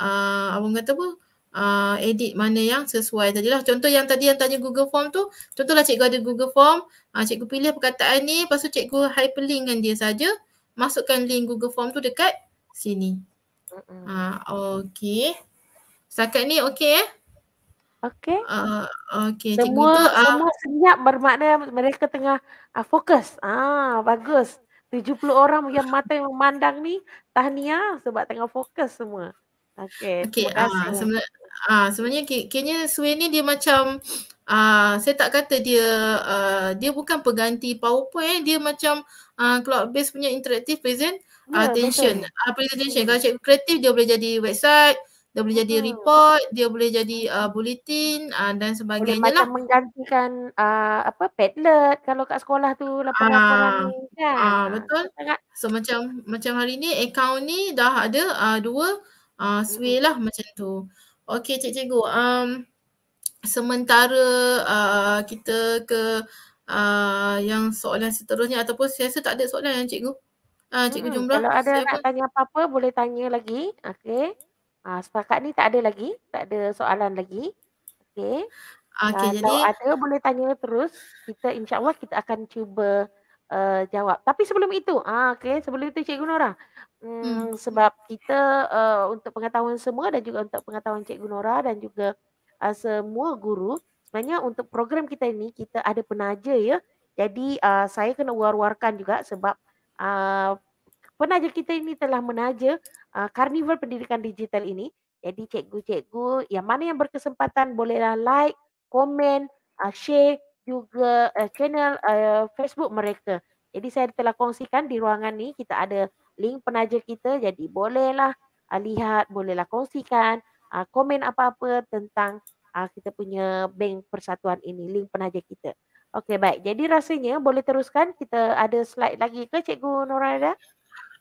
uh, ah, abang kata apa? Uh, edit mana yang sesuai tadi lah. Contoh yang tadi yang tanya Google Form tu, contoh contohlah cikgu ada Google Form, uh, cikgu pilih perkataan ni, lepas tu cikgu hyperlinkkan dia saja, masukkan link Google Form tu dekat sini. uh, okay. Setakat ni okay eh? Okay. Uh, okay. Semua, cikgu tu, semua uh, bermakna mereka tengah uh, fokus. Ah, bagus. 70 orang yang mata yang memandang ni tahniah sebab tengah fokus semua. Okay. Okay. Terima Uh, sebenarnya, uh, sebenarnya kayaknya Sue ni dia macam uh, saya tak kata dia uh, dia bukan pengganti powerpoint eh. dia macam uh, cloud based punya interactive present yeah, ya, attention. Uh, presentation. Kalau cikgu kreatif dia boleh jadi website, dia boleh jadi hmm. report dia boleh jadi uh, bulletin uh, dan sebagainya boleh lah macam menggantikan uh, apa padlet kalau kat sekolah tu laporan uh, ah, ni kan ah uh, betul so macam macam hari ni account ni dah ada uh, dua uh, hmm. sui lah macam tu okey cik cikgu um sementara uh, kita ke uh, yang soalan seterusnya ataupun saya rasa tak ada soalan yang cikgu uh, cikgu hmm, jumlah. Kalau ada saya nak pun... tanya apa-apa boleh tanya lagi. okay. Ha, setakat ni tak ada lagi, tak ada soalan lagi. Okey. Okey ha, jadi kalau ada boleh tanya terus. Kita insya-Allah kita akan cuba uh, jawab. Tapi sebelum itu, ah okey, sebelum itu Cikgu Nora. Hmm, hmm. sebab kita uh, untuk pengetahuan semua dan juga untuk pengetahuan Cikgu Nora dan juga uh, semua guru, sebenarnya untuk program kita ini kita ada penaja ya. Jadi uh, saya kena war-warkan juga sebab uh, penaja kita ini telah menaja uh, karnival pendidikan digital ini. Jadi cikgu-cikgu yang mana yang berkesempatan bolehlah like, komen, uh, share juga uh, channel uh, Facebook mereka. Jadi saya telah kongsikan di ruangan ni kita ada link penaja kita jadi bolehlah uh, lihat, bolehlah kongsikan, uh, komen apa-apa tentang uh, kita punya bank persatuan ini, link penaja kita. Okey baik. Jadi rasanya boleh teruskan kita ada slide lagi ke Cikgu Noraida?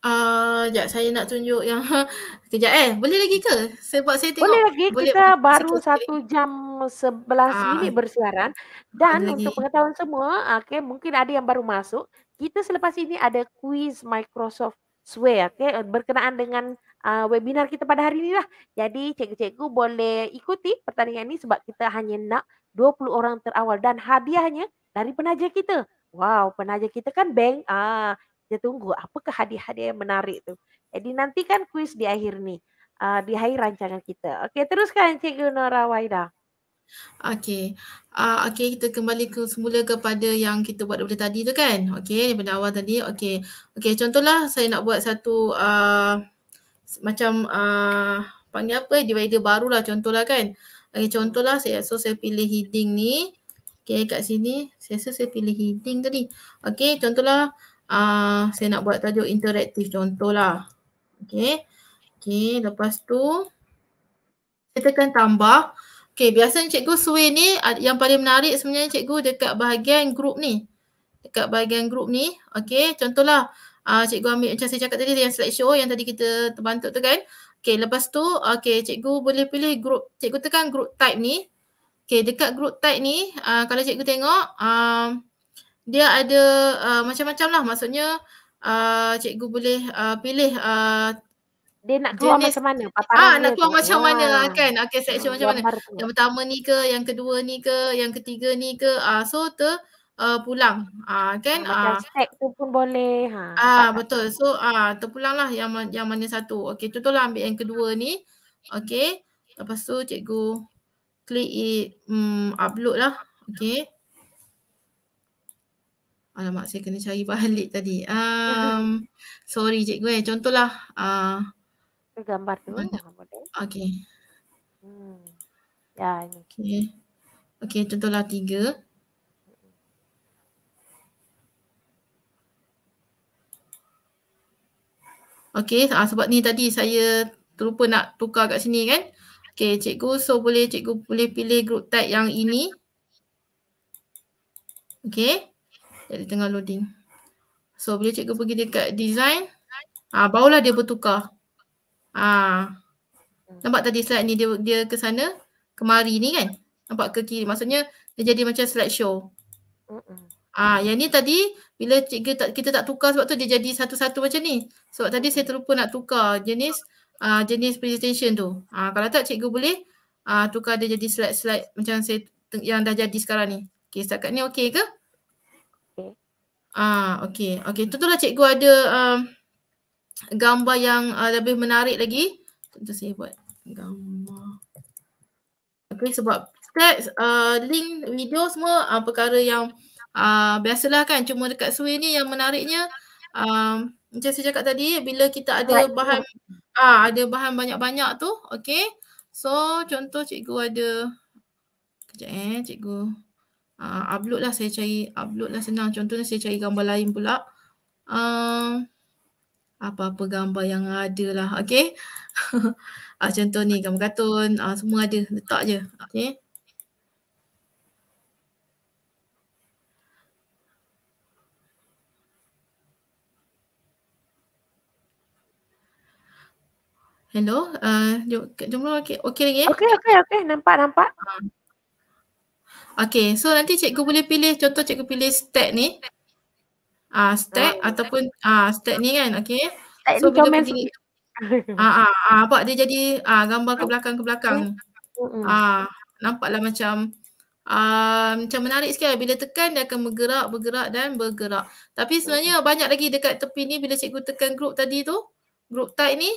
Ah, sekejap saya nak tunjuk yang <laughs> Sekejap eh boleh lagi ke? Sebab saya tengok Boleh lagi boleh kita boleh baru satu jam sebelas uh, minit bersiaran Dan untuk lagi. pengetahuan semua okay, mungkin ada yang baru masuk Kita selepas ini ada kuis Microsoft Sway okay, Berkenaan dengan uh, webinar kita pada hari ini lah Jadi cikgu-cikgu boleh ikuti pertandingan ini Sebab kita hanya nak 20 orang terawal Dan hadiahnya dari penaja kita Wow, penaja kita kan bank. Ah, kita tunggu apakah hadiah-hadiah yang menarik tu. Jadi kan kuis di akhir ni. Uh, di akhir rancangan kita. Okey, teruskan Cikgu Nora Waida. Okey. Uh, okey, kita kembali ke semula kepada yang kita buat daripada tadi tu kan. Okey, daripada awal tadi. Okey. Okey, contohlah saya nak buat satu uh, macam uh, panggil apa divider lah contohlah kan. Okey, contohlah saya so saya pilih heading ni. Okey, kat sini saya rasa saya pilih heading tadi. Okey, contohlah uh, saya nak buat tajuk interaktif contohlah. okay, okay. lepas tu kita akan tambah. Okay, biasanya cikgu sway ni yang paling menarik sebenarnya cikgu dekat bahagian grup ni. Dekat bahagian grup ni. okay. contohlah uh, cikgu ambil macam saya cakap tadi yang slide show yang tadi kita terbantut tu kan. Okey, lepas tu okay, cikgu boleh pilih grup. Cikgu tekan group type ni. okay. dekat group type ni uh, kalau cikgu tengok uh, dia ada uh, macam-macam lah maksudnya uh, cikgu boleh uh, pilih uh, dia nak keluar jenis, macam mana? ah, nak keluar tu. macam ah. mana ah. kan? Okay, section macam mana? Tu. Yang pertama ni ke, yang kedua ni ke, yang ketiga ni ke. Ah, so ter uh, pulang. Ah, kan? Ah, ah, step tu pun boleh. Ha. Ah, betul. So ah, terpulang lah yang, yang mana satu. Okay, tu tu lah ambil yang kedua ni. Okay. Lepas tu cikgu klik it, um, upload lah. Okay. Alamak, saya kena cari balik tadi. Um, <laughs> sorry, cikgu. Eh. Contohlah. Uh, gambar tu. Mana? Okay. Hmm. Ya, ini. Okay. Okay, contohlah tiga. Okay, ah, sebab ni tadi saya terlupa nak tukar kat sini kan. Okay, cikgu. So, boleh cikgu boleh pilih group tag yang ini. Okay. Dia tengah loading. So bila cikgu pergi dekat design, ah barulah dia bertukar. Ah. Nampak tadi slide ni dia dia ke sana, kemari ni kan? Nampak ke kiri. Maksudnya dia jadi macam slide show. Ah, yang ni tadi bila cikgu tak kita tak tukar sebab tu dia jadi satu-satu macam ni. Sebab tadi saya terlupa nak tukar jenis ah jenis presentation tu. Ah kalau tak cikgu boleh ah tukar dia jadi slide-slide macam saya yang dah jadi sekarang ni. Okey, setakat ni okey ke? Ah, okey. Okey, tentulah cikgu ada um, gambar yang uh, lebih menarik lagi. Tentu saya buat gambar. Okey, sebab set uh, link video semua uh, perkara yang uh, biasalah kan. Cuma dekat sui ni yang menariknya um, macam saya cakap tadi bila kita ada bahan ah uh, ada bahan banyak-banyak tu, okey. So contoh cikgu ada kejap eh cikgu uh, upload lah saya cari upload lah senang contohnya saya cari gambar lain pula uh, apa-apa gambar yang ada lah okay uh, <laughs> ah, contoh ni gambar katun uh, semua ada letak je okay Hello, uh, jom, jom, okay, okay lagi. Okay, okay, okay, nampak, nampak. Uh. Okay, so nanti cikgu boleh pilih, contoh cikgu pilih stack ni. Ah uh, stack uh, ah. ataupun ah uh, stack ni kan, okay. so, ni comment Ah, ah, ah, nampak dia jadi ah, uh, gambar ke belakang ke belakang. Ah, uh, nampaklah macam ah, uh, macam menarik sikit lah. bila tekan dia akan bergerak, bergerak dan bergerak. Tapi sebenarnya banyak lagi dekat tepi ni bila cikgu tekan group tadi tu, group type ni,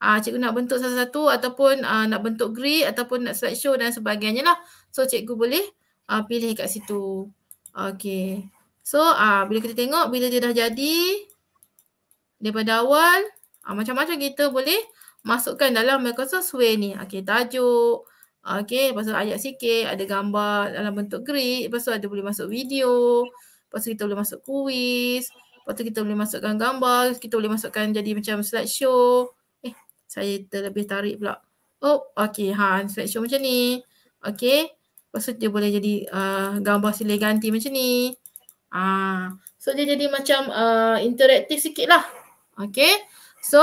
Ah, uh, cikgu nak bentuk satu-satu ataupun uh, nak bentuk grid ataupun nak slideshow dan sebagainya lah. So cikgu boleh uh, pilih kat situ. Okay. So uh, bila kita tengok bila dia dah jadi daripada awal ah, macam-macam uh, kita boleh masukkan dalam Microsoft Sway ni. Okay tajuk. Okay lepas tu ayat sikit ada gambar dalam bentuk grid. Lepas tu ada boleh masuk video. Lepas tu kita boleh masuk kuis. Lepas tu kita boleh masukkan gambar. Kita boleh masukkan jadi macam slide show. Eh saya terlebih tarik pula. Oh okay ha slide show macam ni. Okay. Lepas tu dia boleh jadi uh, gambar sila ganti macam ni. Ah, uh, so dia jadi macam uh, interaktif sikit lah. Okay. So,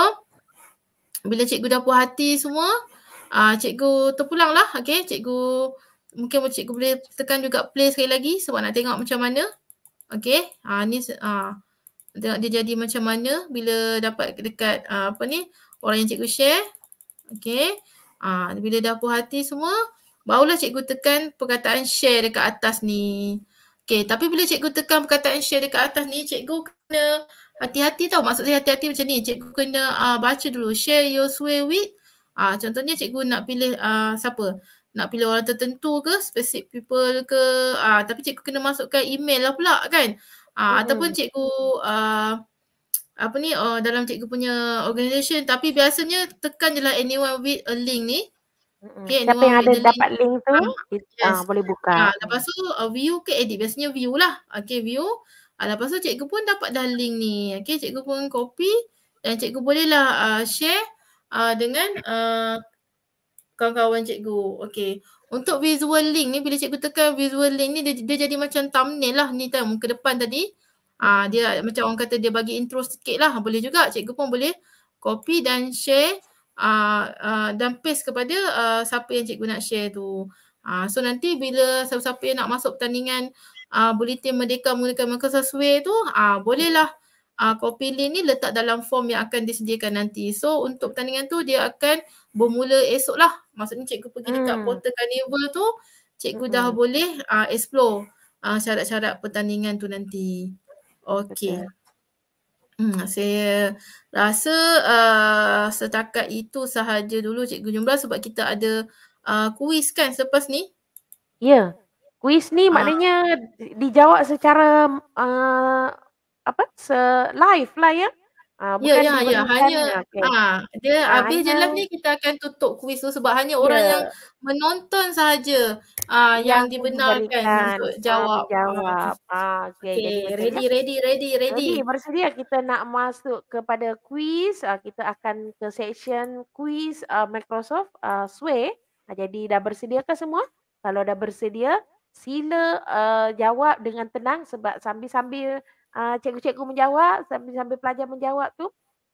bila cikgu dah puas hati semua, uh, cikgu terpulang lah. Okay. Cikgu, mungkin cikgu boleh tekan juga play sekali lagi sebab nak tengok macam mana. Okay. uh, ni, ah, uh, tengok dia jadi macam mana bila dapat dekat uh, apa ni, orang yang cikgu share. Okay. uh, bila dah puas hati semua, Barulah cikgu tekan perkataan share dekat atas ni. Okay, tapi bila cikgu tekan perkataan share dekat atas ni, cikgu kena hati-hati tau. Maksud hati-hati macam ni. Cikgu kena uh, baca dulu. Share your sway with. Uh, contohnya cikgu nak pilih uh, siapa? Nak pilih orang tertentu ke? Specific people ke? Uh, tapi cikgu kena masukkan email lah pula kan? Uh, hmm. Ataupun cikgu uh, apa ni Oh dalam cikgu punya organisation. Tapi biasanya tekan je lah anyone with a link ni. Okay, Siapa yang ada dapat link tu, ah, tu yes. uh, boleh buka. Ha, lepas tu uh, view ke edit. Eh, biasanya view lah. Okay view. Uh, lepas tu cikgu pun dapat dah link ni. Okay cikgu pun copy dan cikgu bolehlah uh, share uh, dengan uh, kawan-kawan cikgu. Okay. Untuk visual link ni bila cikgu tekan visual link ni dia, dia jadi macam thumbnail lah ni tau muka depan tadi. Uh, dia macam orang kata dia bagi intro sikit lah. Boleh juga cikgu pun boleh copy dan share uh, dan paste kepada uh, siapa yang cikgu nak share tu. Uh, so nanti bila siapa-siapa yang nak masuk pertandingan uh, bulletin merdeka menggunakan Microsoft Sway tu uh, bolehlah uh, copy link ni letak dalam form yang akan disediakan nanti. So untuk pertandingan tu dia akan bermula esok lah. Maksudnya cikgu pergi hmm. dekat portal carnival tu cikgu hmm. dah boleh uh, explore uh, syarat-syarat pertandingan tu nanti. Okay. Betul. Hmm, saya rasa uh, setakat itu sahaja dulu Cikgu Jumlah sebab kita ada uh, kuis kan selepas ni? Ya. Yeah. Kuis ni uh. maknanya dijawab secara uh, apa? Se live lah ya. Ah, ya, ya, ya, ya. Hanya lah, okay. ah, dia ah, ah, habis je lah ni kita akan tutup kuis tu sebab hanya ya. orang yang menonton sahaja ah, ya, yang, yang dibenarkan untuk jawab. Ah, jawab. Ah, okay. okay. ready, ready, ready, ready. Okay, bersedia kita nak masuk kepada kuis. Ah, kita akan ke section kuis uh, Microsoft uh, Sway. Ah, jadi dah bersedia ke semua? Kalau dah bersedia, sila uh, jawab dengan tenang sebab sambil-sambil uh, cikgu-cikgu menjawab sambil, sambil pelajar menjawab tu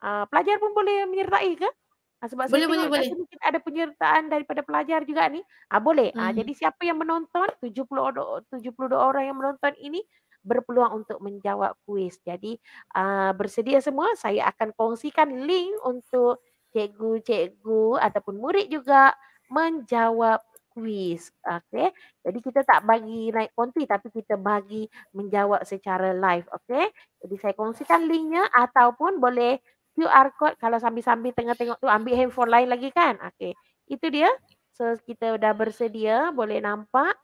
uh, pelajar pun boleh menyertai ke uh, sebab boleh, boleh, boleh. mungkin ada penyertaan daripada pelajar juga ni uh, boleh hmm. uh, jadi siapa yang menonton 70 72 orang yang menonton ini berpeluang untuk menjawab kuis jadi uh, bersedia semua saya akan kongsikan link untuk cikgu-cikgu ataupun murid juga menjawab kuis. Okey. Jadi kita tak bagi naik konti tapi kita bagi menjawab secara live. Okey. Jadi saya kongsikan linknya ataupun boleh QR code kalau sambil-sambil tengah tengok tu ambil handphone lain lagi kan. Okey. Itu dia. So kita dah bersedia boleh nampak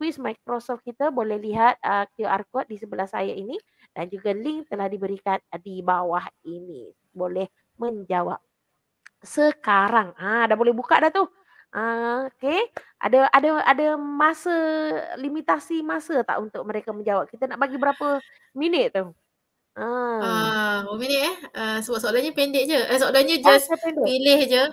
kuis Microsoft kita boleh lihat uh, QR code di sebelah saya ini dan juga link telah diberikan di bawah ini. Boleh menjawab. Sekarang. Ah, dah boleh buka dah tu. Ah, okay. Ada ada ada masa limitasi masa tak untuk mereka menjawab. Kita nak bagi berapa minit tu? Ah, uh. uh, minit eh? Uh, sebab soalannya pendek je. Eh, soalannya just oh, pilih je.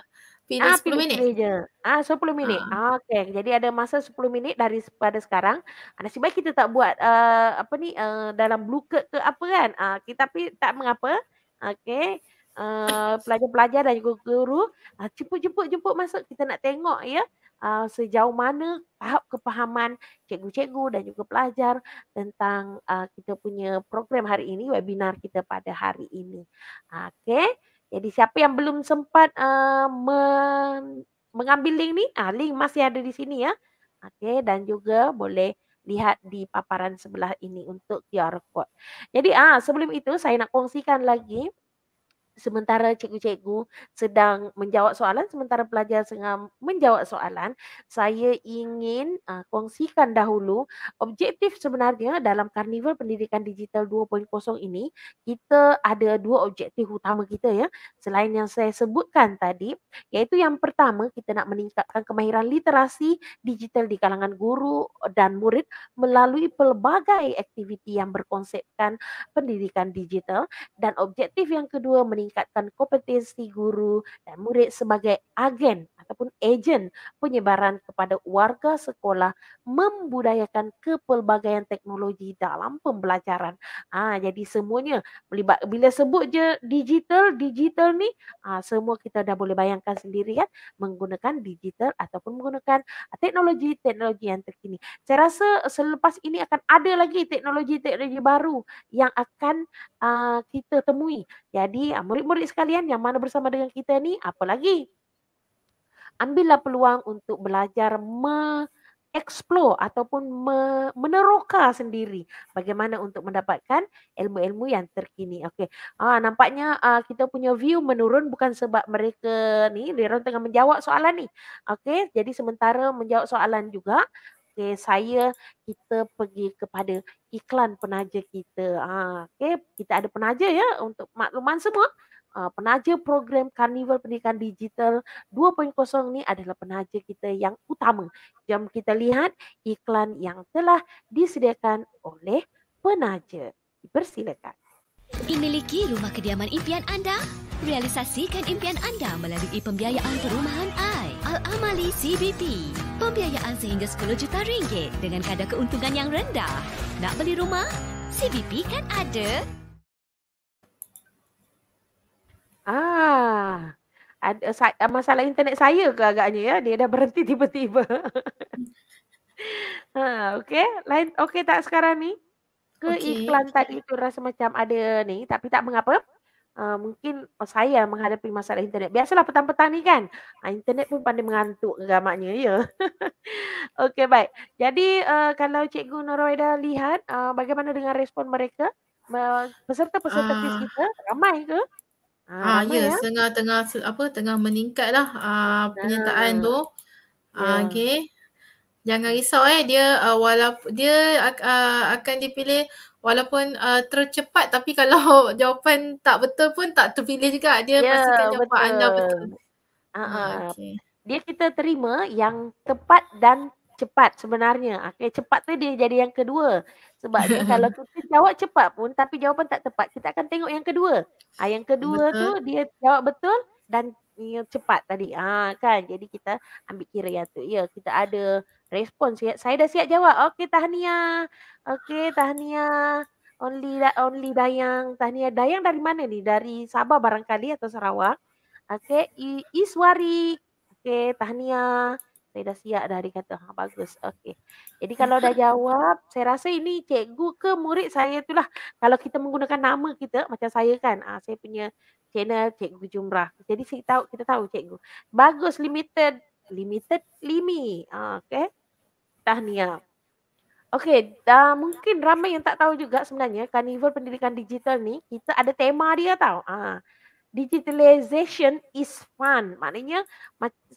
Pilih ah, 10 pilih minit. Je. Ah, 10 minit. Ah. okay, jadi ada masa 10 minit dari pada sekarang. Ada sebaik kita tak buat uh, apa ni uh, dalam blue card ke apa kan? uh, kita tapi tak mengapa. Okay. Eh, pelajar-pelajar dan juga guru ah, jemput-jemput uh, masuk kita nak tengok ya uh, sejauh mana tahap kepahaman cikgu-cikgu dan juga pelajar tentang uh, kita punya program hari ini webinar kita pada hari ini. Okey. Jadi siapa yang belum sempat uh, men mengambil link ni, ah, link masih ada di sini ya. Okey dan juga boleh lihat di paparan sebelah ini untuk QR code. Jadi ah sebelum itu saya nak kongsikan lagi sementara cikgu-cikgu sedang menjawab soalan, sementara pelajar sedang menjawab soalan, saya ingin uh, kongsikan dahulu objektif sebenarnya dalam Karnival Pendidikan Digital 2.0 ini, kita ada dua objektif utama kita ya. Selain yang saya sebutkan tadi, iaitu yang pertama kita nak meningkatkan kemahiran literasi digital di kalangan guru dan murid melalui pelbagai aktiviti yang berkonsepkan pendidikan digital dan objektif yang kedua meningkatkan meningkatkan kompetensi guru dan murid sebagai agen ataupun agen penyebaran kepada warga sekolah membudayakan kepelbagaian teknologi dalam pembelajaran. Ah ha, jadi semuanya bila sebut je digital digital ni ha, semua kita dah boleh bayangkan sendiri kan menggunakan digital ataupun menggunakan teknologi-teknologi yang terkini. Saya rasa selepas ini akan ada lagi teknologi-teknologi baru yang akan uh, kita temui. Jadi uh, murid-murid sekalian yang mana bersama dengan kita ni, apa lagi? Ambillah peluang untuk belajar me explore ataupun me- meneroka sendiri bagaimana untuk mendapatkan ilmu-ilmu yang terkini. Okey. Ah nampaknya ah, kita punya view menurun bukan sebab mereka ni dia orang tengah menjawab soalan ni. Okey, jadi sementara menjawab soalan juga, okey saya kita pergi kepada iklan penaja kita. Ah okey, kita ada penaja ya untuk makluman semua. Ah, penaja program Karnival Pendidikan Digital 2.0 ini adalah penaja kita yang utama. Jom kita lihat iklan yang telah disediakan oleh penaja. Persilakan. Dimiliki rumah kediaman impian anda? Realisasikan impian anda melalui pembiayaan perumahan AI Al-Amali CBP. Pembiayaan sehingga 10 juta ringgit dengan kadar keuntungan yang rendah. Nak beli rumah? CBP kan ada. Ah. Ada ah, masalah internet saya ke agaknya ya. Dia dah berhenti tiba-tiba. ha, <laughs> okey. Lain okey tak sekarang ni? Ke okay. iklan tadi itu rasa macam ada ni tapi tak mengapa. Uh, mungkin oh, saya menghadapi masalah internet. Biasalah petang-petang ni kan. Uh, internet pun pandai mengantuk gamaknya ya. <laughs> Okey baik. Jadi uh, kalau Cikgu Norwaida lihat uh, bagaimana dengan respon mereka? peserta-peserta uh, kita ramai ke? Ah, ah ya, ya, tengah tengah apa tengah meningkatlah a uh, penyertaan ah. tu. Ya. Ah yeah. okey. Jangan risau eh dia uh, ah, walaupun dia uh, akan dipilih walaupun uh, tercepat tapi <laughs> kalau jawapan tak betul pun tak terpilih juga dia yeah, ya, pastikan jawapan betul. anda betul. Ah, ah okey. Dia kita terima yang tepat dan cepat sebenarnya. Okay, cepat tu dia jadi yang kedua. Sebab dia <laughs> kalau kita jawab cepat pun tapi jawapan tak tepat, kita akan tengok yang kedua. Ah yang kedua betul. tu dia jawab betul dan yang cepat tadi. Ah kan. Jadi kita ambil kira yang tu. Ya, kita ada respon. Saya, saya dah siap jawab. Okey, tahniah. Okey, tahniah. Only that lah, only Dayang. Tahniah Dayang dari mana ni? Dari Sabah barangkali atau Sarawak? Okey, Iswari. Okey, tahniah saya dah siap dah dia kata ha, bagus okey jadi hmm. kalau dah jawab saya rasa ini cikgu ke murid saya itulah kalau kita menggunakan nama kita macam saya kan ha, saya punya channel cikgu jumrah jadi kita tahu kita tahu cikgu bagus limited limited limi ha, okey tahniah Okey, dah uh, mungkin ramai yang tak tahu juga sebenarnya Carnival Pendidikan Digital ni kita ada tema dia tau. Ah, uh, digitalization is fun. Maknanya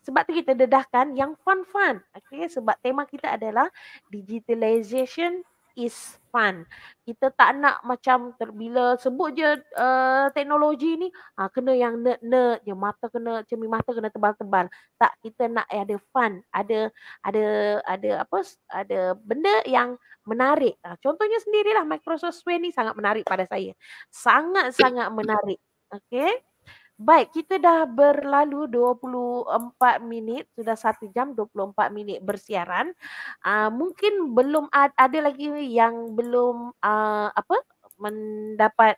sebab tu kita dedahkan yang fun-fun. Okay, sebab tema kita adalah digitalization is fun. Kita tak nak macam bila sebut je uh, teknologi ni, ha, kena yang nerd-nerd je, mata kena, cermin mata kena tebal-tebal. Tak, kita nak eh, ada fun, ada ada ada apa, ada benda yang menarik. Ha, contohnya sendirilah Microsoft Sway ni sangat menarik pada saya. Sangat-sangat menarik. Okey. Baik, kita dah berlalu 24 minit, sudah 1 jam 24 minit bersiaran. Uh, mungkin belum ada, ada lagi yang belum uh, apa mendapat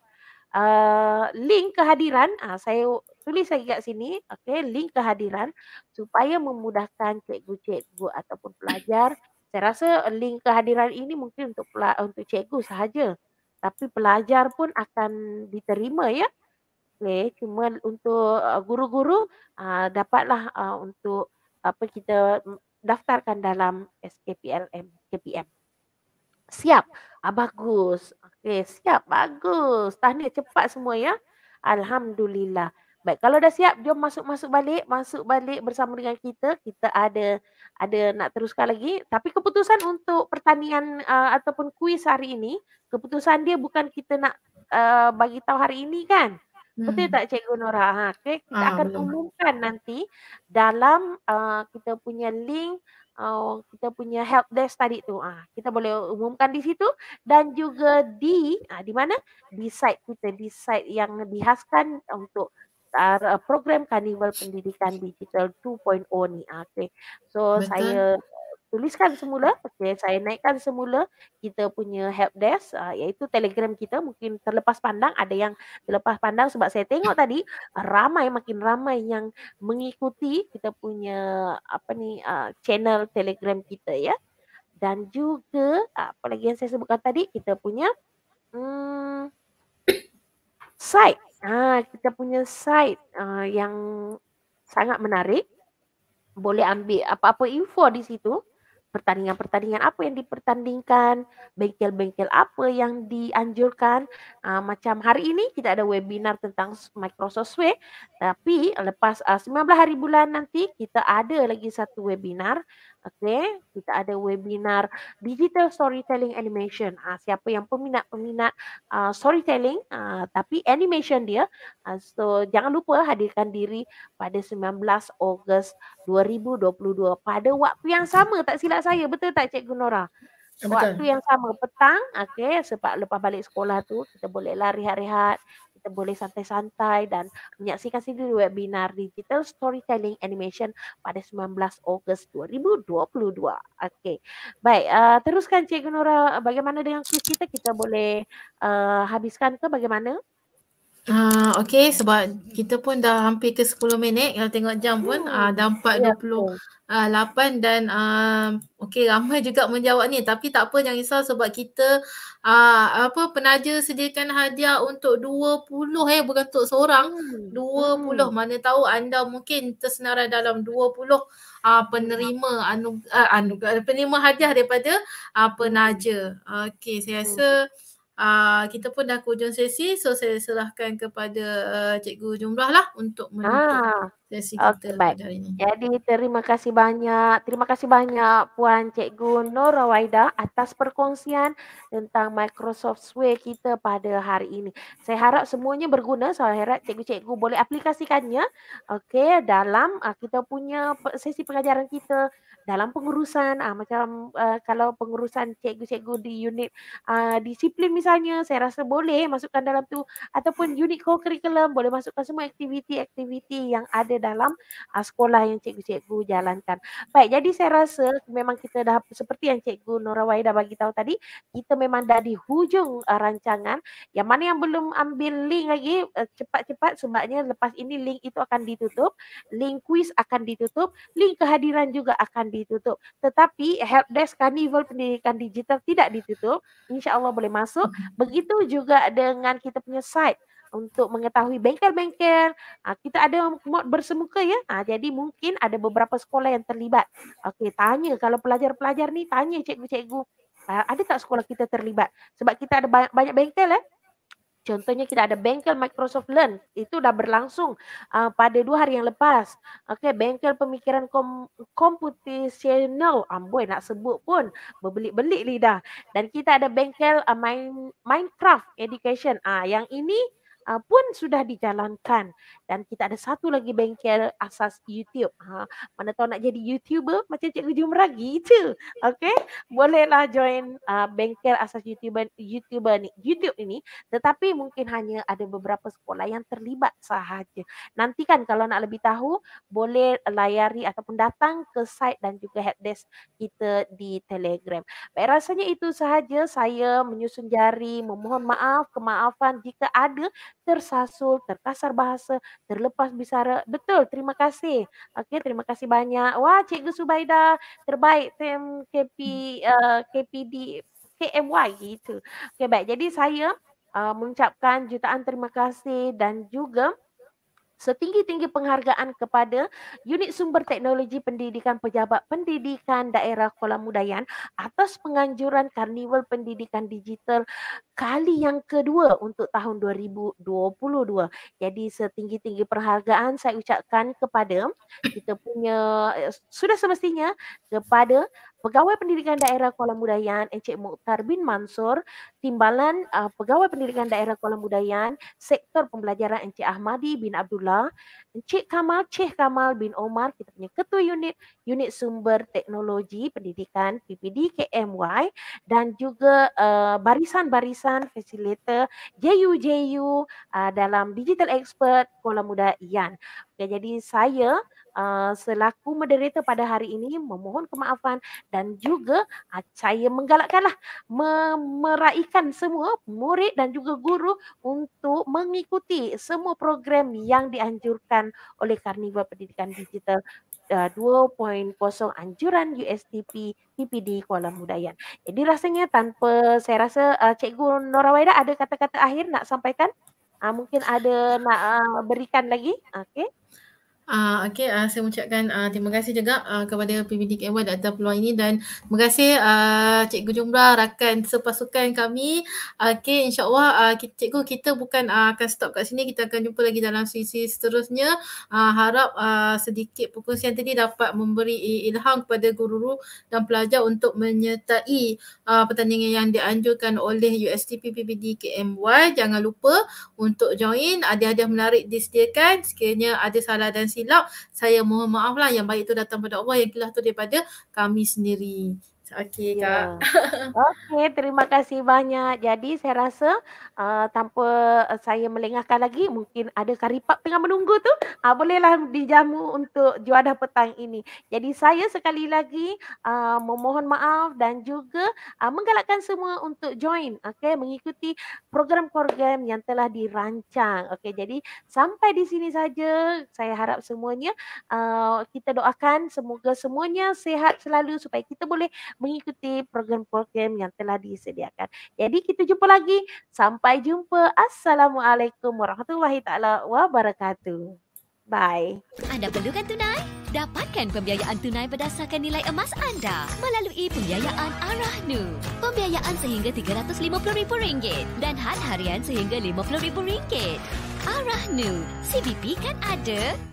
uh, link kehadiran. Uh, saya tulis lagi kat sini, okay link kehadiran supaya memudahkan cikgu-cikgu ataupun pelajar. Saya rasa link kehadiran ini mungkin untuk untuk cikgu sahaja. Tapi pelajar pun akan diterima ya. Okey, cuma untuk uh, guru-guru uh, dapatlah uh, untuk apa kita daftarkan dalam SKPLM KPM. Siap. Ah, bagus. Okey, siap. Bagus. Tahniah cepat semua ya. Alhamdulillah. Baik, kalau dah siap, jom masuk-masuk balik. Masuk balik bersama dengan kita. Kita ada ada nak teruskan lagi. Tapi keputusan untuk pertanian uh, ataupun kuis hari ini, keputusan dia bukan kita nak uh, bagi tahu hari ini kan? Betul hmm. tak Cikgu Nora? Ha, okay. Kita ha, akan betul. umumkan nanti dalam uh, kita punya link uh, kita punya help desk tadi tu. Ha, kita boleh umumkan di situ dan juga di uh, di mana? Di site kita, di site yang dihaskan untuk program kanibal Pendidikan Digital 2.0 ni. Okay. So betul. saya tuliskan semula. Okey, saya naikkan semula kita punya help desk uh, iaitu Telegram kita mungkin terlepas pandang ada yang terlepas pandang sebab saya tengok tadi ah, ramai makin ramai yang mengikuti kita punya apa ni uh, channel Telegram kita ya. Dan juga uh, apa lagi yang saya sebutkan tadi kita punya hmm, site. Ah, kita punya site uh, yang sangat menarik. Boleh ambil apa-apa info di situ pertandingan-pertandingan apa yang dipertandingkan, bengkel-bengkel apa yang dianjurkan. Uh, macam hari ini kita ada webinar tentang Microsoft Sway, tapi lepas uh, ah, 19 hari bulan nanti kita ada lagi satu webinar Okay, kita ada webinar digital storytelling animation. Ah, siapa yang peminat-peminat uh, storytelling uh, tapi animation dia. Uh, so, jangan lupa hadirkan diri pada 19 Ogos 2022. Pada waktu yang sama, tak silap saya. Betul tak Cikgu Gunora. Waktu yang sama, petang. Okay, sebab lepas balik sekolah tu, kita boleh lari rehat-rehat kita boleh santai-santai dan menyaksikan sendiri webinar Digital Storytelling Animation pada 19 Ogos 2022. Okey. Baik, uh, teruskan Cikgu Nora eh, bagaimana dengan kuis kita? Kita boleh uh, habiskan ke bagaimana? Uh, ah, okay sebab kita pun dah hampir ke 10 minit kalau tengok jam pun uh, dah 4.28 ya, ah, dan uh, okay ramai juga menjawab ni tapi tak apa jangan risau sebab kita uh, apa penaja sediakan hadiah untuk 20 eh bukan untuk seorang 20 hmm. hmm. mana tahu anda mungkin tersenarai dalam 20 uh, penerima anug- uh, anug- penerima hadiah daripada uh, penaja. Okay saya rasa hmm uh, kita pun dah ke sesi so saya serahkan kepada uh, cikgu jumlah lah untuk menutup. Ah sesi okay, kita baik. pada hari ini. Jadi terima kasih banyak. Terima kasih banyak Puan Cikgu Nora Waida atas perkongsian tentang Microsoft Sway kita pada hari ini. Saya harap semuanya berguna. Saya harap cikgu-cikgu boleh aplikasikannya. okay, dalam uh, kita punya sesi pengajaran kita dalam pengurusan uh, macam uh, kalau pengurusan cikgu-cikgu di unit uh, disiplin misalnya saya rasa boleh masukkan dalam tu ataupun unit co-curriculum boleh masukkan semua aktiviti-aktiviti yang ada dalam uh, sekolah yang cikgu-cikgu jalankan. Baik, jadi saya rasa memang kita dah seperti yang cikgu Nurawai dah bagi tahu tadi, kita memang dah di hujung uh, rancangan. Yang mana yang belum ambil link lagi uh, cepat-cepat sebabnya lepas ini link itu akan ditutup, link quiz akan ditutup, link kehadiran juga akan ditutup. Tetapi help desk Carnival Pendidikan Digital tidak ditutup. Insya-Allah boleh masuk. Hmm. Begitu juga dengan kita punya site untuk mengetahui bengkel-bengkel. Uh, kita ada mod bersemuka ya. Uh, jadi mungkin ada beberapa sekolah yang terlibat. Okey, tanya kalau pelajar-pelajar ni tanya cikgu-cikgu. Uh, ada tak sekolah kita terlibat? Sebab kita ada banyak, banyak bengkel eh. Contohnya kita ada bengkel Microsoft Learn. Itu dah berlangsung uh, pada dua hari yang lepas. Okey, bengkel pemikiran kom komputasional. Amboi nak sebut pun. Berbelit-belit lidah. Dan kita ada bengkel uh, Minecraft Education. Ah uh, Yang ini uh, pun sudah dijalankan dan kita ada satu lagi bengkel asas YouTube. Ha, mana tahu nak jadi YouTuber macam Cikgu Jumragi itu. Okey, bolehlah join uh, bengkel asas YouTuber YouTuber ni. YouTube ini tetapi mungkin hanya ada beberapa sekolah yang terlibat sahaja. Nanti kan kalau nak lebih tahu boleh layari ataupun datang ke site dan juga helpdesk kita di Telegram. Baik rasanya itu sahaja saya menyusun jari memohon maaf kemaafan jika ada tersasul, terkasar bahasa, terlepas bicara. Betul, terima kasih. Okey, terima kasih banyak. Wah, Cikgu Subaida terbaik tim KP uh, eh, KPD KMY gitu. Okey, baik. Jadi saya uh, mengucapkan jutaan terima kasih dan juga setinggi-tinggi penghargaan kepada unit sumber teknologi pendidikan pejabat pendidikan daerah Kuala Mudayan atas penganjuran karnival pendidikan digital kali yang kedua untuk tahun 2022. Jadi setinggi-tinggi penghargaan saya ucapkan kepada kita punya eh, sudah semestinya kepada Pegawai Pendidikan Daerah Kuala Mudayan Encik Mukhtar bin Mansur, Timbalan uh, Pegawai Pendidikan Daerah Kuala Mudayan Sektor Pembelajaran Encik Ahmadi bin Abdullah, Encik Kamal Cheh Kamal bin Omar, kita punya Ketua Unit Unit Sumber Teknologi Pendidikan PPD KMY dan juga uh, barisan-barisan fasilitator JUJU uh, dalam Digital Expert Kuala Mudayan. Okay, jadi saya Eh, selaku moderator pada hari ini memohon kemaafan dan juga acaya ah, menggalakkanlah meraihkan semua murid dan juga guru untuk mengikuti semua program yang dianjurkan oleh Karnival Pendidikan Digital 2.0 eh, anjuran USDP PPD Kuala Mudayan. Jadi rasanya tanpa saya rasa uh, Cikgu Nora Waida ada kata-kata akhir nak sampaikan? Uh, mungkin ada nak uh, berikan lagi? Okey. Uh, ah, okay, uh, ah, saya mengucapkan uh, terima kasih juga uh, kepada KMW atas peluang ini dan terima kasih uh, Cikgu Jumrah, rakan sepasukan kami. Okay, insyaAllah uh, Cikgu kita bukan uh, akan stop kat sini, kita akan jumpa lagi dalam sesi seterusnya. Uh, harap uh, sedikit perkongsian tadi dapat memberi ilham kepada guru dan pelajar untuk menyertai uh, pertandingan yang dianjurkan oleh USTP PBDKMY. Jangan lupa untuk join, ada ada menarik disediakan sekiranya ada salah dan silap, saya mohon maaf lah yang baik tu datang pada Allah, yang kilah tu daripada kami sendiri. Okey yeah. Kak. <laughs> Okey, terima kasih banyak. Jadi saya rasa uh, tanpa eh, saya melengahkan lagi, mungkin ada karipap tengah menunggu tu. Uh, bolehlah dijamu untuk juadah petang ini. Jadi saya sekali lagi uh, memohon maaf dan juga uh, menggalakkan semua untuk join. Okey, mengikuti program-program yang telah dirancang. Okey, jadi sampai di sini saja. Saya harap semuanya uh, kita doakan semoga semuanya sehat selalu supaya kita boleh mengikuti program-program yang telah disediakan. Jadi kita jumpa lagi. Sampai jumpa. Assalamualaikum warahmatullahi taala wabarakatuh. Bye. Anda perlukan tunai? Dapatkan pembiayaan tunai berdasarkan nilai emas anda melalui pembiayaan Arahnu. Pembiayaan sehingga RM350,000 dan had harian sehingga RM50,000. Arahnu, CBP kan ada?